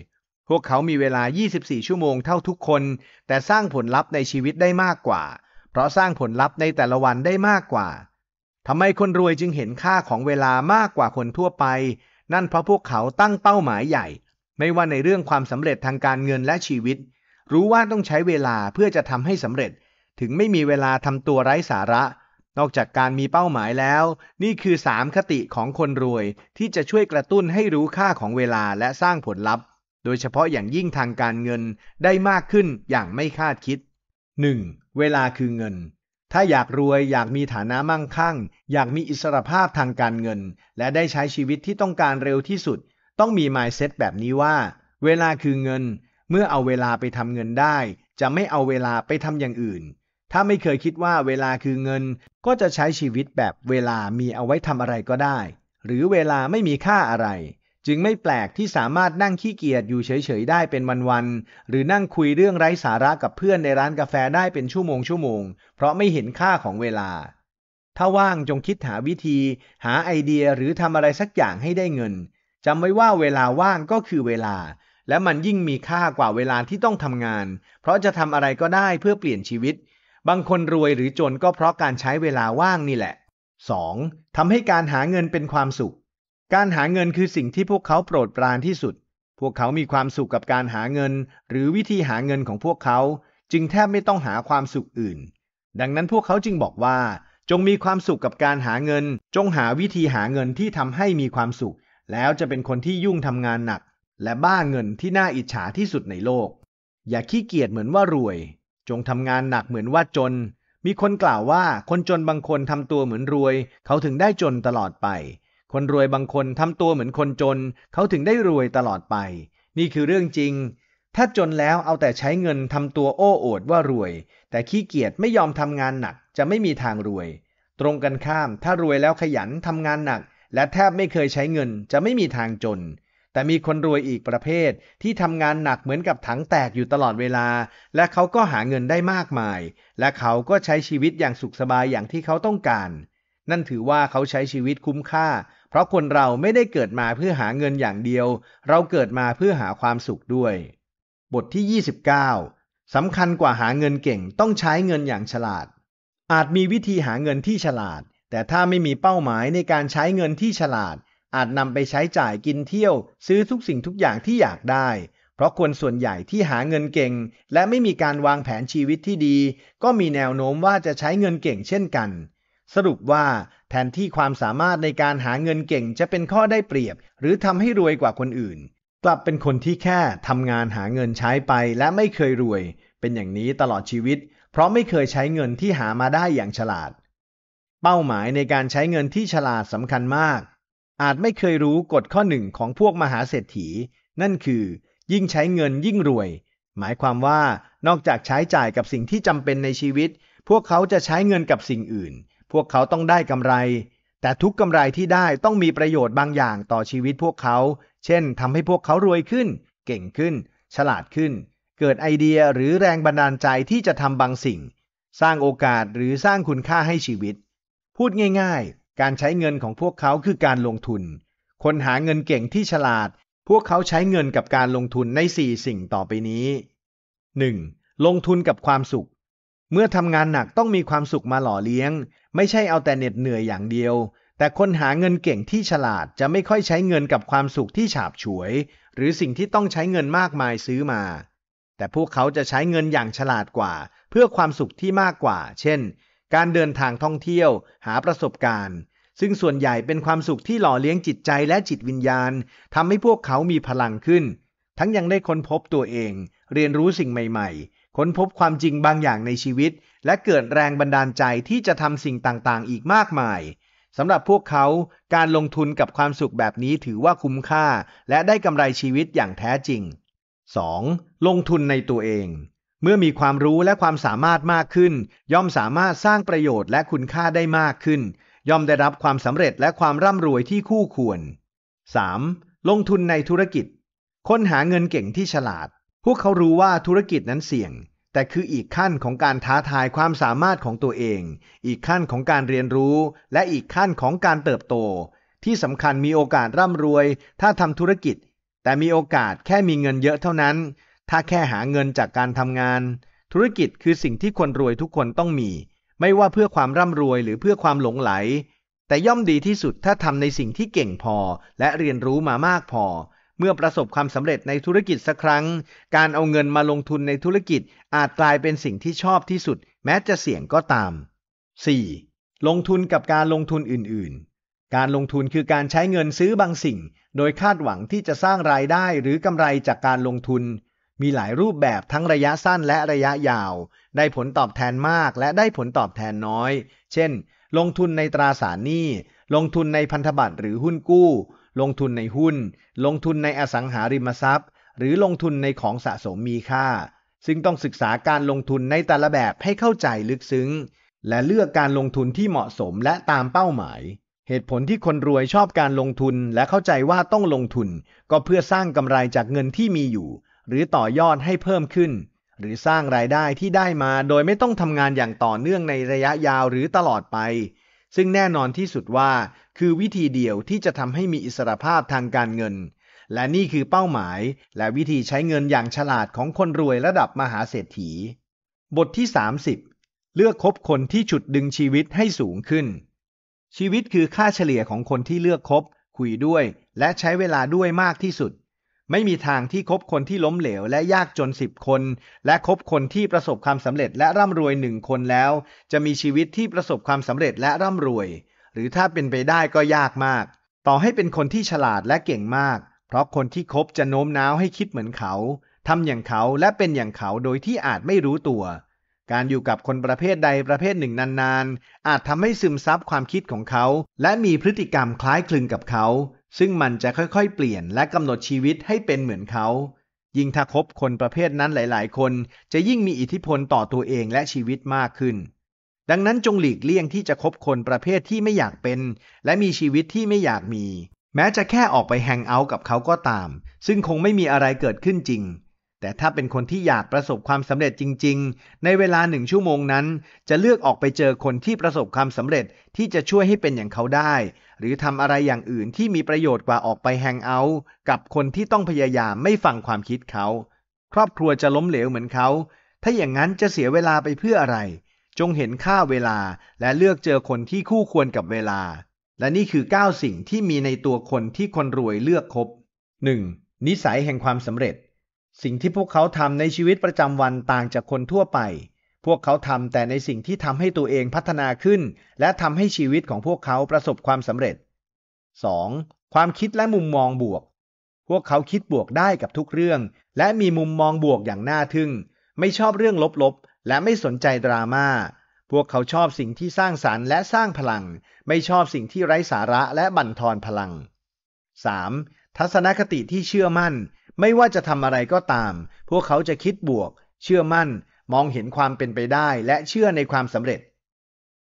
พวกเขามีเวลา 24 ชั่วโมงเท่าทุกคน แต่สร้างผลลัพธ์ในชีวิตได้มากกว่า เพราะสร้างผลลัพธ์ในแต่ละวันได้มากกว่า ทำไมคนรวยจึงเห็นค่าของเวลามากกว่าคนทั่วไป นั่นเพราะพวกเขาตั้งเป้าหมายใหญ่ ไม่ว่าในเรื่องความสำเร็จทางการเงินและชีวิต รู้ว่าต้องใช้เวลาเพื่อจะทำให้สำเร็จ ถึงไม่มีเวลาทำตัวไร้สาระนอกจากการมีเป้าหมายแล้ว นี่คือ 3 คติของคนรวยที่จะช่วยกระตุ้นให้รู้ค่าของเวลาและสร้างผลลัพธ์ โดยเฉพาะอย่างยิ่งทางการเงินได้มากขึ้นอย่างไม่คาดคิด 1. เวลาคือเงิน ถ้าอยากรวยอยากมีฐานะมั่งคั่ง อยากมีอิสรภาพทางการเงิน และได้ใช้ชีวิตที่ต้องการเร็วที่สุด ต้องมี mindset แบบนี้ว่า เวลาคือเงิน เมื่อเอาเวลาไปทำเงินได้ จะไม่เอาเวลาไปทำอย่างอื่นถ้าไม่เคยคิดว่าเวลาคือเงิน ก็จะใช้ชีวิตแบบเวลามีเอาไว้ทำอะไรก็ได้ หรือเวลาไม่มีค่าอะไร จึงไม่แปลกที่สามารถนั่งขี้เกียจอยู่เฉยๆ ได้เป็นวันๆหรือนั่งคุยเรื่องไร้สาระกับเพื่อนในร้านกาแฟได้เป็นชั่วโมงชั่วโมง เพราะไม่เห็นค่าของเวลา ถ้าว่างจงคิดหาวิธี หาไอเดียหรือทำอะไรสักอย่างให้ได้เงิน จำไว้ว่าเวลาว่างก็คือเวลา และมันยิ่งมีค่ากว่าเวลาที่ต้องทำงาน เพราะจะทำอะไรก็ได้เพื่อเปลี่ยนชีวิตบางคนรวยหรือจนก็เพราะการใช้เวลาว่างนี่แหละ 2. ทำให้การหาเงินเป็นความสุข การหาเงินคือสิ่งที่พวกเขาโปรดปรานที่สุด พวกเขามีความสุขกับการหาเงิน หรือวิธีหาเงินของพวกเขาจึงแทบไม่ต้องหาความสุขอื่น ดังนั้นพวกเขาจึงบอกว่า จงมีความสุขกับการหาเงิน จงหาวิธีหาเงินที่ทำให้มีความสุข แล้วจะเป็นคนที่ยุ่งทำงานหนัก และบ้าเงินที่น่าอิจฉาที่สุดในโลก อย่าขี้เกียจเหมือนว่ารวยจงทำงานหนักเหมือนว่าจน มีคนกล่าวว่าคนจนบางคนทำตัวเหมือนรวย เขาถึงได้จนตลอดไป คนรวยบางคนทำตัวเหมือนคนจน เขาถึงได้รวยตลอดไป นี่คือเรื่องจริง ถ้าจนแล้วเอาแต่ใช้เงินทำตัวโอ้โอดว่ารวย แต่ขี้เกียจไม่ยอมทำงานหนักจะไม่มีทางรวย ตรงกันข้าม ถ้ารวยแล้วขยัน ทำงานหนัก และแทบไม่เคยใช้เงิน จะไม่มีทางจนแต่มีคนรวยอีกประเภทที่ทำงานหนักเหมือนกับถังแตกอยู่ตลอดเวลา และเขาก็หาเงินได้มากมาย และเขาก็ใช้ชีวิตอย่างสุขสบายอย่างที่เขาต้องการ นั่นถือว่าเขาใช้ชีวิตคุ้มค่า เพราะคนเราไม่ได้เกิดมาเพื่อหาเงินอย่างเดียว เราเกิดมาเพื่อหาความสุขด้วย บทที่ 29สำคัญกว่าหาเงินเก่งต้องใช้เงินอย่างฉลาด อาจมีวิธีหาเงินที่ฉลาด แต่ถ้าไม่มีเป้าหมายในการใช้เงินที่ฉลาดอาจนำไปใช้จ่ายกินเที่ยว ซื้อทุกสิ่งทุกอย่างที่อยากได้ เพราะคนส่วนใหญ่ที่หาเงินเก่งและไม่มีการวางแผนชีวิตที่ดี ก็มีแนวโน้มว่าจะใช้เงินเก่งเช่นกัน สรุปว่าแทนที่ความสามารถในการหาเงินเก่งจะเป็นข้อได้เปรียบ หรือทำให้รวยกว่าคนอื่นกลับเป็นคนที่แค่ทำงานหาเงินใช้ไปและไม่เคยรวย เป็นอย่างนี้ตลอดชีวิต เพราะไม่เคยใช้เงินที่หามาได้อย่างฉลาด เป้าหมายในการใช้เงินที่ฉลาดสำคัญมากอาจไม่เคยรู้กฎข้อหนึ่งของพวกมหาเศรษฐีนั่นคือยิ่งใช้เงินยิ่งรวย หมายความว่านอกจากใช้จ่ายกับสิ่งที่จำเป็นในชีวิต พวกเขาจะใช้เงินกับสิ่งอื่น พวกเขาต้องได้กำไร แต่ทุกกำไรที่ได้ต้องมีประโยชน์บางอย่างต่อชีวิตพวกเขา เช่นทำให้พวกเขารวยขึ้น เก่งขึ้น ฉลาดขึ้น เกิดไอเดียหรือแรงบันดาลใจที่จะทำบางสิ่ง สร้างโอกาสหรือสร้างคุณค่าให้ชีวิต พูดง่ายการใช้เงินของพวกเขาคือการลงทุน คนหาเงินเก่งที่ฉลาด พวกเขาใช้เงินกับการลงทุนใน 4 สิ่งต่อไปนี้ 1. ลงทุนกับความสุข เมื่อทำงานหนักต้องมีความสุขมาหล่อเลี้ยง ไม่ใช่เอาแต่เหน็ดเหนื่อยอย่างเดียว แต่คนหาเงินเก่งที่ฉลาดจะไม่ค่อยใช้เงินกับความสุขที่ฉาบฉวย หรือสิ่งที่ต้องใช้เงินมากมายซื้อมา แต่พวกเขาจะใช้เงินอย่างฉลาดกว่าเพื่อความสุขที่มากกว่า เช่นการเดินทางท่องเที่ยวหาประสบการณ์ซึ่งส่วนใหญ่เป็นความสุขที่หล่อเลี้ยงจิตใจและจิตวิญญาณทำให้พวกเขามีพลังขึ้น ทั้งยังได้ค้นพบตัวเอง เรียนรู้สิ่งใหม่ๆ ค้นพบความจริงบางอย่างในชีวิตและเกิดแรงบันดาลใจที่จะทำสิ่งต่างๆอีกมากมาย สำหรับพวกเขาการลงทุนกับความสุขแบบนี้ถือว่าคุ้มค่าและได้กำไรชีวิตอย่างแท้จริง 2. ลงทุนในตัวเองเมื่อมีความรู้และความสามารถมากขึ้น ย่อมสามารถสร้างประโยชน์และคุณค่าได้มากขึ้น ย่อมได้รับความสำเร็จและความร่ำรวยที่คู่ควร 3. ลงทุนในธุรกิจค้นหาเงินเก่งที่ฉลาด พวกเขารู้ว่าธุรกิจนั้นเสี่ยง แต่คืออีกขั้นของการท้าทายความสามารถของตัวเอง อีกขั้นของการเรียนรู้ และอีกขั้นของการเติบโต ที่สำคัญมีโอกาสร่ำรวย ถ้าทำธุรกิจ แต่มีโอกาสแค่มีเงินเยอะเท่านั้นถ้าแค่หาเงินจากการทำงาน ธุรกิจคือสิ่งที่คนรวยทุกคนต้องมี ไม่ว่าเพื่อความร่ำรวยหรือเพื่อความหลงไหล แต่ย่อมดีที่สุดถ้าทำในสิ่งที่เก่งพอ และเรียนรู้มามากพอ เมื่อประสบความสำเร็จในธุรกิจสักครั้ง การเอาเงินมาลงทุนในธุรกิจ อาจกลายเป็นสิ่งที่ชอบที่สุด แม้จะเสี่ยงก็ตาม 4. ลงทุนกับการลงทุนอื่นๆ การลงทุนคือการใช้เงินซื้อบางสิ่ง โดยคาดหวังที่จะสร้างรายได้หรือกำไรจากการลงทุนมีหลายรูปแบบทั้งระยะสั้นและระยะยาว ได้ผลตอบแทนมากและได้ผลตอบแทนน้อย เช่น ลงทุนในตราสารหนี้ ลงทุนในพันธบัตรหรือหุ้นกู้ ลงทุนในหุ้น ลงทุนในอสังหาริมทรัพย์ หรือลงทุนในของสะสมมีค่า ซึ่งต้องศึกษาการลงทุนในแต่ละแบบให้เข้าใจลึกซึ้ง และเลือกการลงทุนที่เหมาะสมและตามเป้าหมาย เหตุผลที่คนรวยชอบการลงทุนและเข้าใจว่าต้องลงทุนก็เพื่อสร้างกำไรจากเงินที่มีอยู่หรือต่อยอดให้เพิ่มขึ้น หรือสร้างรายได้ที่ได้มาโดยไม่ต้องทำงานอย่างต่อเนื่องในระยะยาวหรือตลอดไป ซึ่งแน่นอนที่สุดว่าคือวิธีเดียวที่จะทำให้มีอิสรภาพทางการเงิน และนี่คือเป้าหมายและวิธีใช้เงินอย่างฉลาดของคนรวยระดับมหาเศรษฐี บทที่ 30 เลือกคบคนที่ฉุดดึงชีวิตให้สูงขึ้น ชีวิตคือค่าเฉลี่ยของคนที่เลือกคบ คุยด้วย และใช้เวลาด้วยมากที่สุดไม่มีทางที่คบคนที่ล้มเหลวและยากจนสิบคน และคบคนที่ประสบความสำเร็จและร่ำรวยหนึ่งคนแล้ว จะมีชีวิตที่ประสบความสำเร็จและร่ำรวย หรือถ้าเป็นไปได้ก็ยากมาก ต่อให้เป็นคนที่ฉลาดและเก่งมาก เพราะคนที่คบจะโน้มน้าวให้คิดเหมือนเขา ทำอย่างเขาและเป็นอย่างเขาโดยที่อาจไม่รู้ตัว การอยู่กับคนประเภทใดประเภทหนึ่งนานๆ อาจทำให้ซึมซับความคิดของเขา และมีพฤติกรรมคล้ายคลึงกับเขาซึ่งมันจะค่อยๆ เปลี่ยนและกำหนดชีวิตให้เป็นเหมือนเขา ยิ่งถ้าคบคนประเภทนั้นหลาย ๆ คนจะยิ่งมีอิทธิพลต่อตัวเองและชีวิตมากขึ้น ดังนั้นจงหลีกเลี่ยงที่จะคบคนประเภทที่ไม่อยากเป็น และมีชีวิตที่ไม่อยากมี แม้จะแค่ออกไปแฮงเอาท์กับเขาก็ตาม ซึ่งคงไม่มีอะไรเกิดขึ้นจริงแต่ถ้าเป็นคนที่อยากประสบความสำเร็จจริง ๆ ในเวลาหนึ่งชั่วโมงนั้นจะเลือกออกไปเจอคนที่ประสบความสำเร็จที่จะช่วยให้เป็นอย่างเขาได้ หรือทำอะไรอย่างอื่นที่มีประโยชน์กว่าออกไปแฮงเอาท์กับคนที่ต้องพยายามไม่ฟังความคิดเขา ครอบครัวจะล้มเหลวเหมือนเขา ถ้าอย่างนั้นจะเสียเวลาไปเพื่ออะไร จงเห็นค่าเวลาและเลือกเจอคนที่คู่ควรกับเวลา และนี่คือ9สิ่งที่มีในตัวคนที่คนรวยเลือกคบ 1. นิสัยแห่งความสำเร็จสิ่งที่พวกเขาทำในชีวิตประจำวันต่างจากคนทั่วไป พวกเขาทำแต่ในสิ่งที่ทำให้ตัวเองพัฒนาขึ้น และทำให้ชีวิตของพวกเขาประสบความสำเร็จ 2. ความคิดและมุมมองบวก พวกเขาคิดบวกได้กับทุกเรื่อง และมีมุมมองบวกอย่างน่าทึ่ง ไม่ชอบเรื่องลบๆและไม่สนใจดรามา่า พวกเขาชอบสิ่งที่สร้างสารรค์และสร้างพลัง ไม่ชอบสิ่งที่ไร้สาระและบั่นทอนพลัง 3. ทัศนคติที่เชื่อมั่นไม่ว่าจะทำอะไรก็ตาม พวกเขาจะคิดบวก เชื่อมั่น มองเห็นความเป็นไปได้ และเชื่อในความสำเร็จ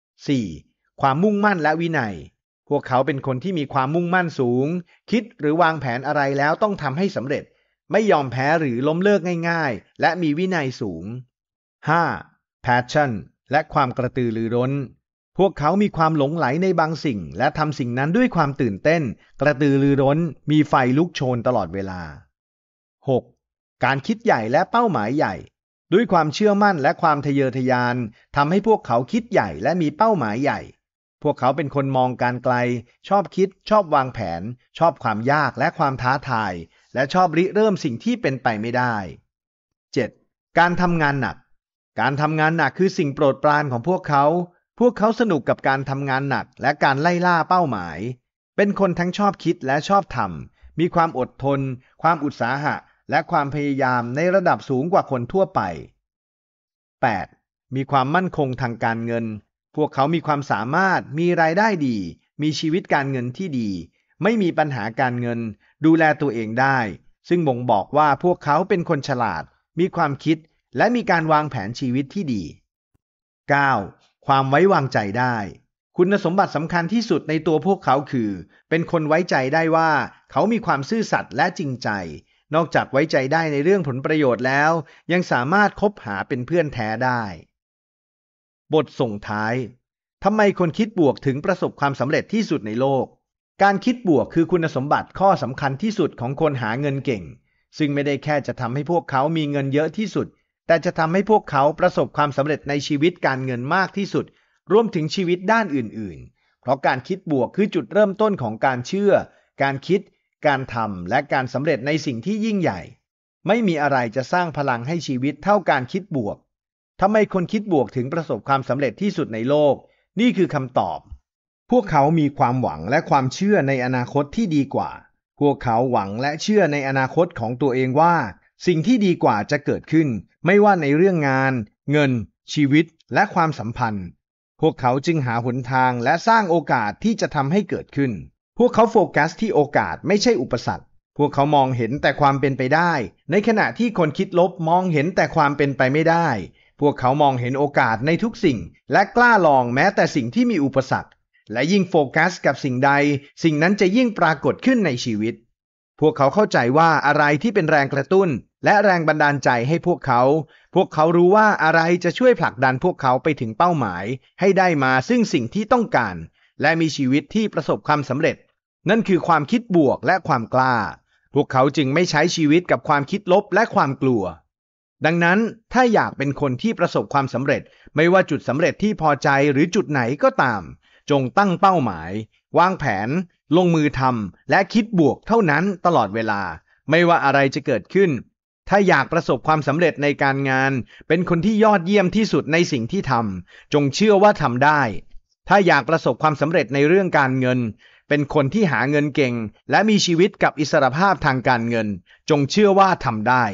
4. ความมุ่งมั่นและวินัย พวกเขาเป็นคนที่มีความมุ่งมั่นสูง คิดหรือวางแผนอะไรแล้วต้องทำให้สำเร็จ ไม่ยอมแพ้หรือล้มเลิกง่าย ๆ และมีวินัยสูง 5. passion และความกระตือรือร้น พวกเขามีความหลงไหลในบางสิ่ง และทำสิ่งนั้นด้วยความตื่นเต้น กระตือรือร้น มีไฟลุกโชนตลอดเวลา 6. การคิดใหญ่และเป้าหมายใหญ่ ด้วยความเชื่อมั่นและความทะเยอทะยานทำให้พวกเขาคิดใหญ่และมีเป้าหมายใหญ่ พวกเขาเป็นคนมองการไกล ชอบคิด ชอบวางแผน ชอบความยากและความท้าทาย และชอบริเริ่มสิ่งที่เป็นไปไม่ได้ 7. การทำงานหนัก การทำงานหนักคือสิ่งโปรดปรานของพวกเขา พวกเขาสนุกกับการทำงานหนักและการไล่ล่าเป้าหมาย เป็นคนทั้งชอบคิดและชอบทำมีความอดทน ความอุตสาหะและความพยายามในระดับสูงกว่าคนทั่วไป 8. มีความมั่นคงทางการเงิน พวกเขามีความสามารถ มีรายได้ดี มีชีวิตการเงินที่ดี ไม่มีปัญหาการเงิน ดูแลตัวเองได้ ซึ่งบ่งบอกว่าพวกเขาเป็นคนฉลาด มีความคิด และมีการวางแผนชีวิตที่ดี 9. ความไว้วางใจได้ คุณสมบัติสำคัญที่สุดในตัวพวกเขาคือ เป็นคนไว้ใจได้ว่า เขามีความซื่อสัตย์และจริงใจนอกจากไว้ใจได้ในเรื่องผลประโยชน์แล้ว ยังสามารถคบหาเป็นเพื่อนแท้ได้ บทส่งท้าย ทำไมคนคิดบวกถึงประสบความสำเร็จที่สุดในโลก การคิดบวกคือคุณสมบัติข้อสำคัญที่สุดของคนหาเงินเก่ง ซึ่งไม่ได้แค่จะทำให้พวกเขามีเงินเยอะที่สุด แต่จะทำให้พวกเขาประสบความสำเร็จในชีวิตการเงินมากที่สุด รวมถึงชีวิตด้านอื่นๆ เพราะการคิดบวกคือจุดเริ่มต้นของการเชื่อ การคิดการทำและการสำเร็จในสิ่งที่ยิ่งใหญ่ ไม่มีอะไรจะสร้างพลังให้ชีวิตเท่าการคิดบวก ทำไมคนคิดบวกถึงประสบความสำเร็จที่สุดในโลก นี่คือคำตอบ พวกเขามีความหวังและความเชื่อในอนาคตที่ดีกว่า พวกเขาหวังและเชื่อในอนาคตของตัวเองว่า สิ่งที่ดีกว่าจะเกิดขึ้น ไม่ว่าในเรื่องงานเงิน ชีวิตและความสัมพันธ์ พวกเขาจึงหาหนทางและสร้างโอกาสที่จะทำให้เกิดขึ้นพวกเขาโฟกัสที่โอกาสไม่ใช่อุปสรรค พวกเขามองเห็นแต่ความเป็นไปได้ ในขณะที่คนคิดลบมองเห็นแต่ความเป็นไปไม่ได้ พวกเขามองเห็นโอกาสในทุกสิ่งและกล้าลองแม้แต่สิ่งที่มีอุปสรรค และยิ่งโฟกัสกับสิ่งใด สิ่งนั้นจะยิ่งปรากฏขึ้นในชีวิต พวกเขาเข้าใจว่าอะไรที่เป็นแรงกระตุ้น และแรงบันดาลใจให้พวกเขา พวกเขารู้ว่าอะไรจะช่วยผลักดันพวกเขาไปถึงเป้าหมาย ให้ได้มาซึ่งสิ่งที่ต้องการ และมีชีวิตที่ประสบความสำเร็จนั่นคือความคิดบวกและความกล้า พวกเขาจึงไม่ใช้ชีวิตกับความคิดลบและความกลัว ดังนั้นถ้าอยากเป็นคนที่ประสบความสำเร็จ ไม่ว่าจุดสำเร็จที่พอใจหรือจุดไหนก็ตาม จงตั้งเป้าหมาย วางแผน ลงมือทำ และคิดบวกเท่านั้นตลอดเวลา ไม่ว่าอะไรจะเกิดขึ้น ถ้าอยากประสบความสำเร็จในการงาน เป็นคนที่ยอดเยี่ยมที่สุดในสิ่งที่ทำจงเชื่อว่าทำได้ ถ้าอยากประสบความสำเร็จในเรื่องการเงินเป็นคนที่หาเงินเก่ง และมีชีวิตกับอิสรภาพทางการเงิน จงเชื่อว่าทำได้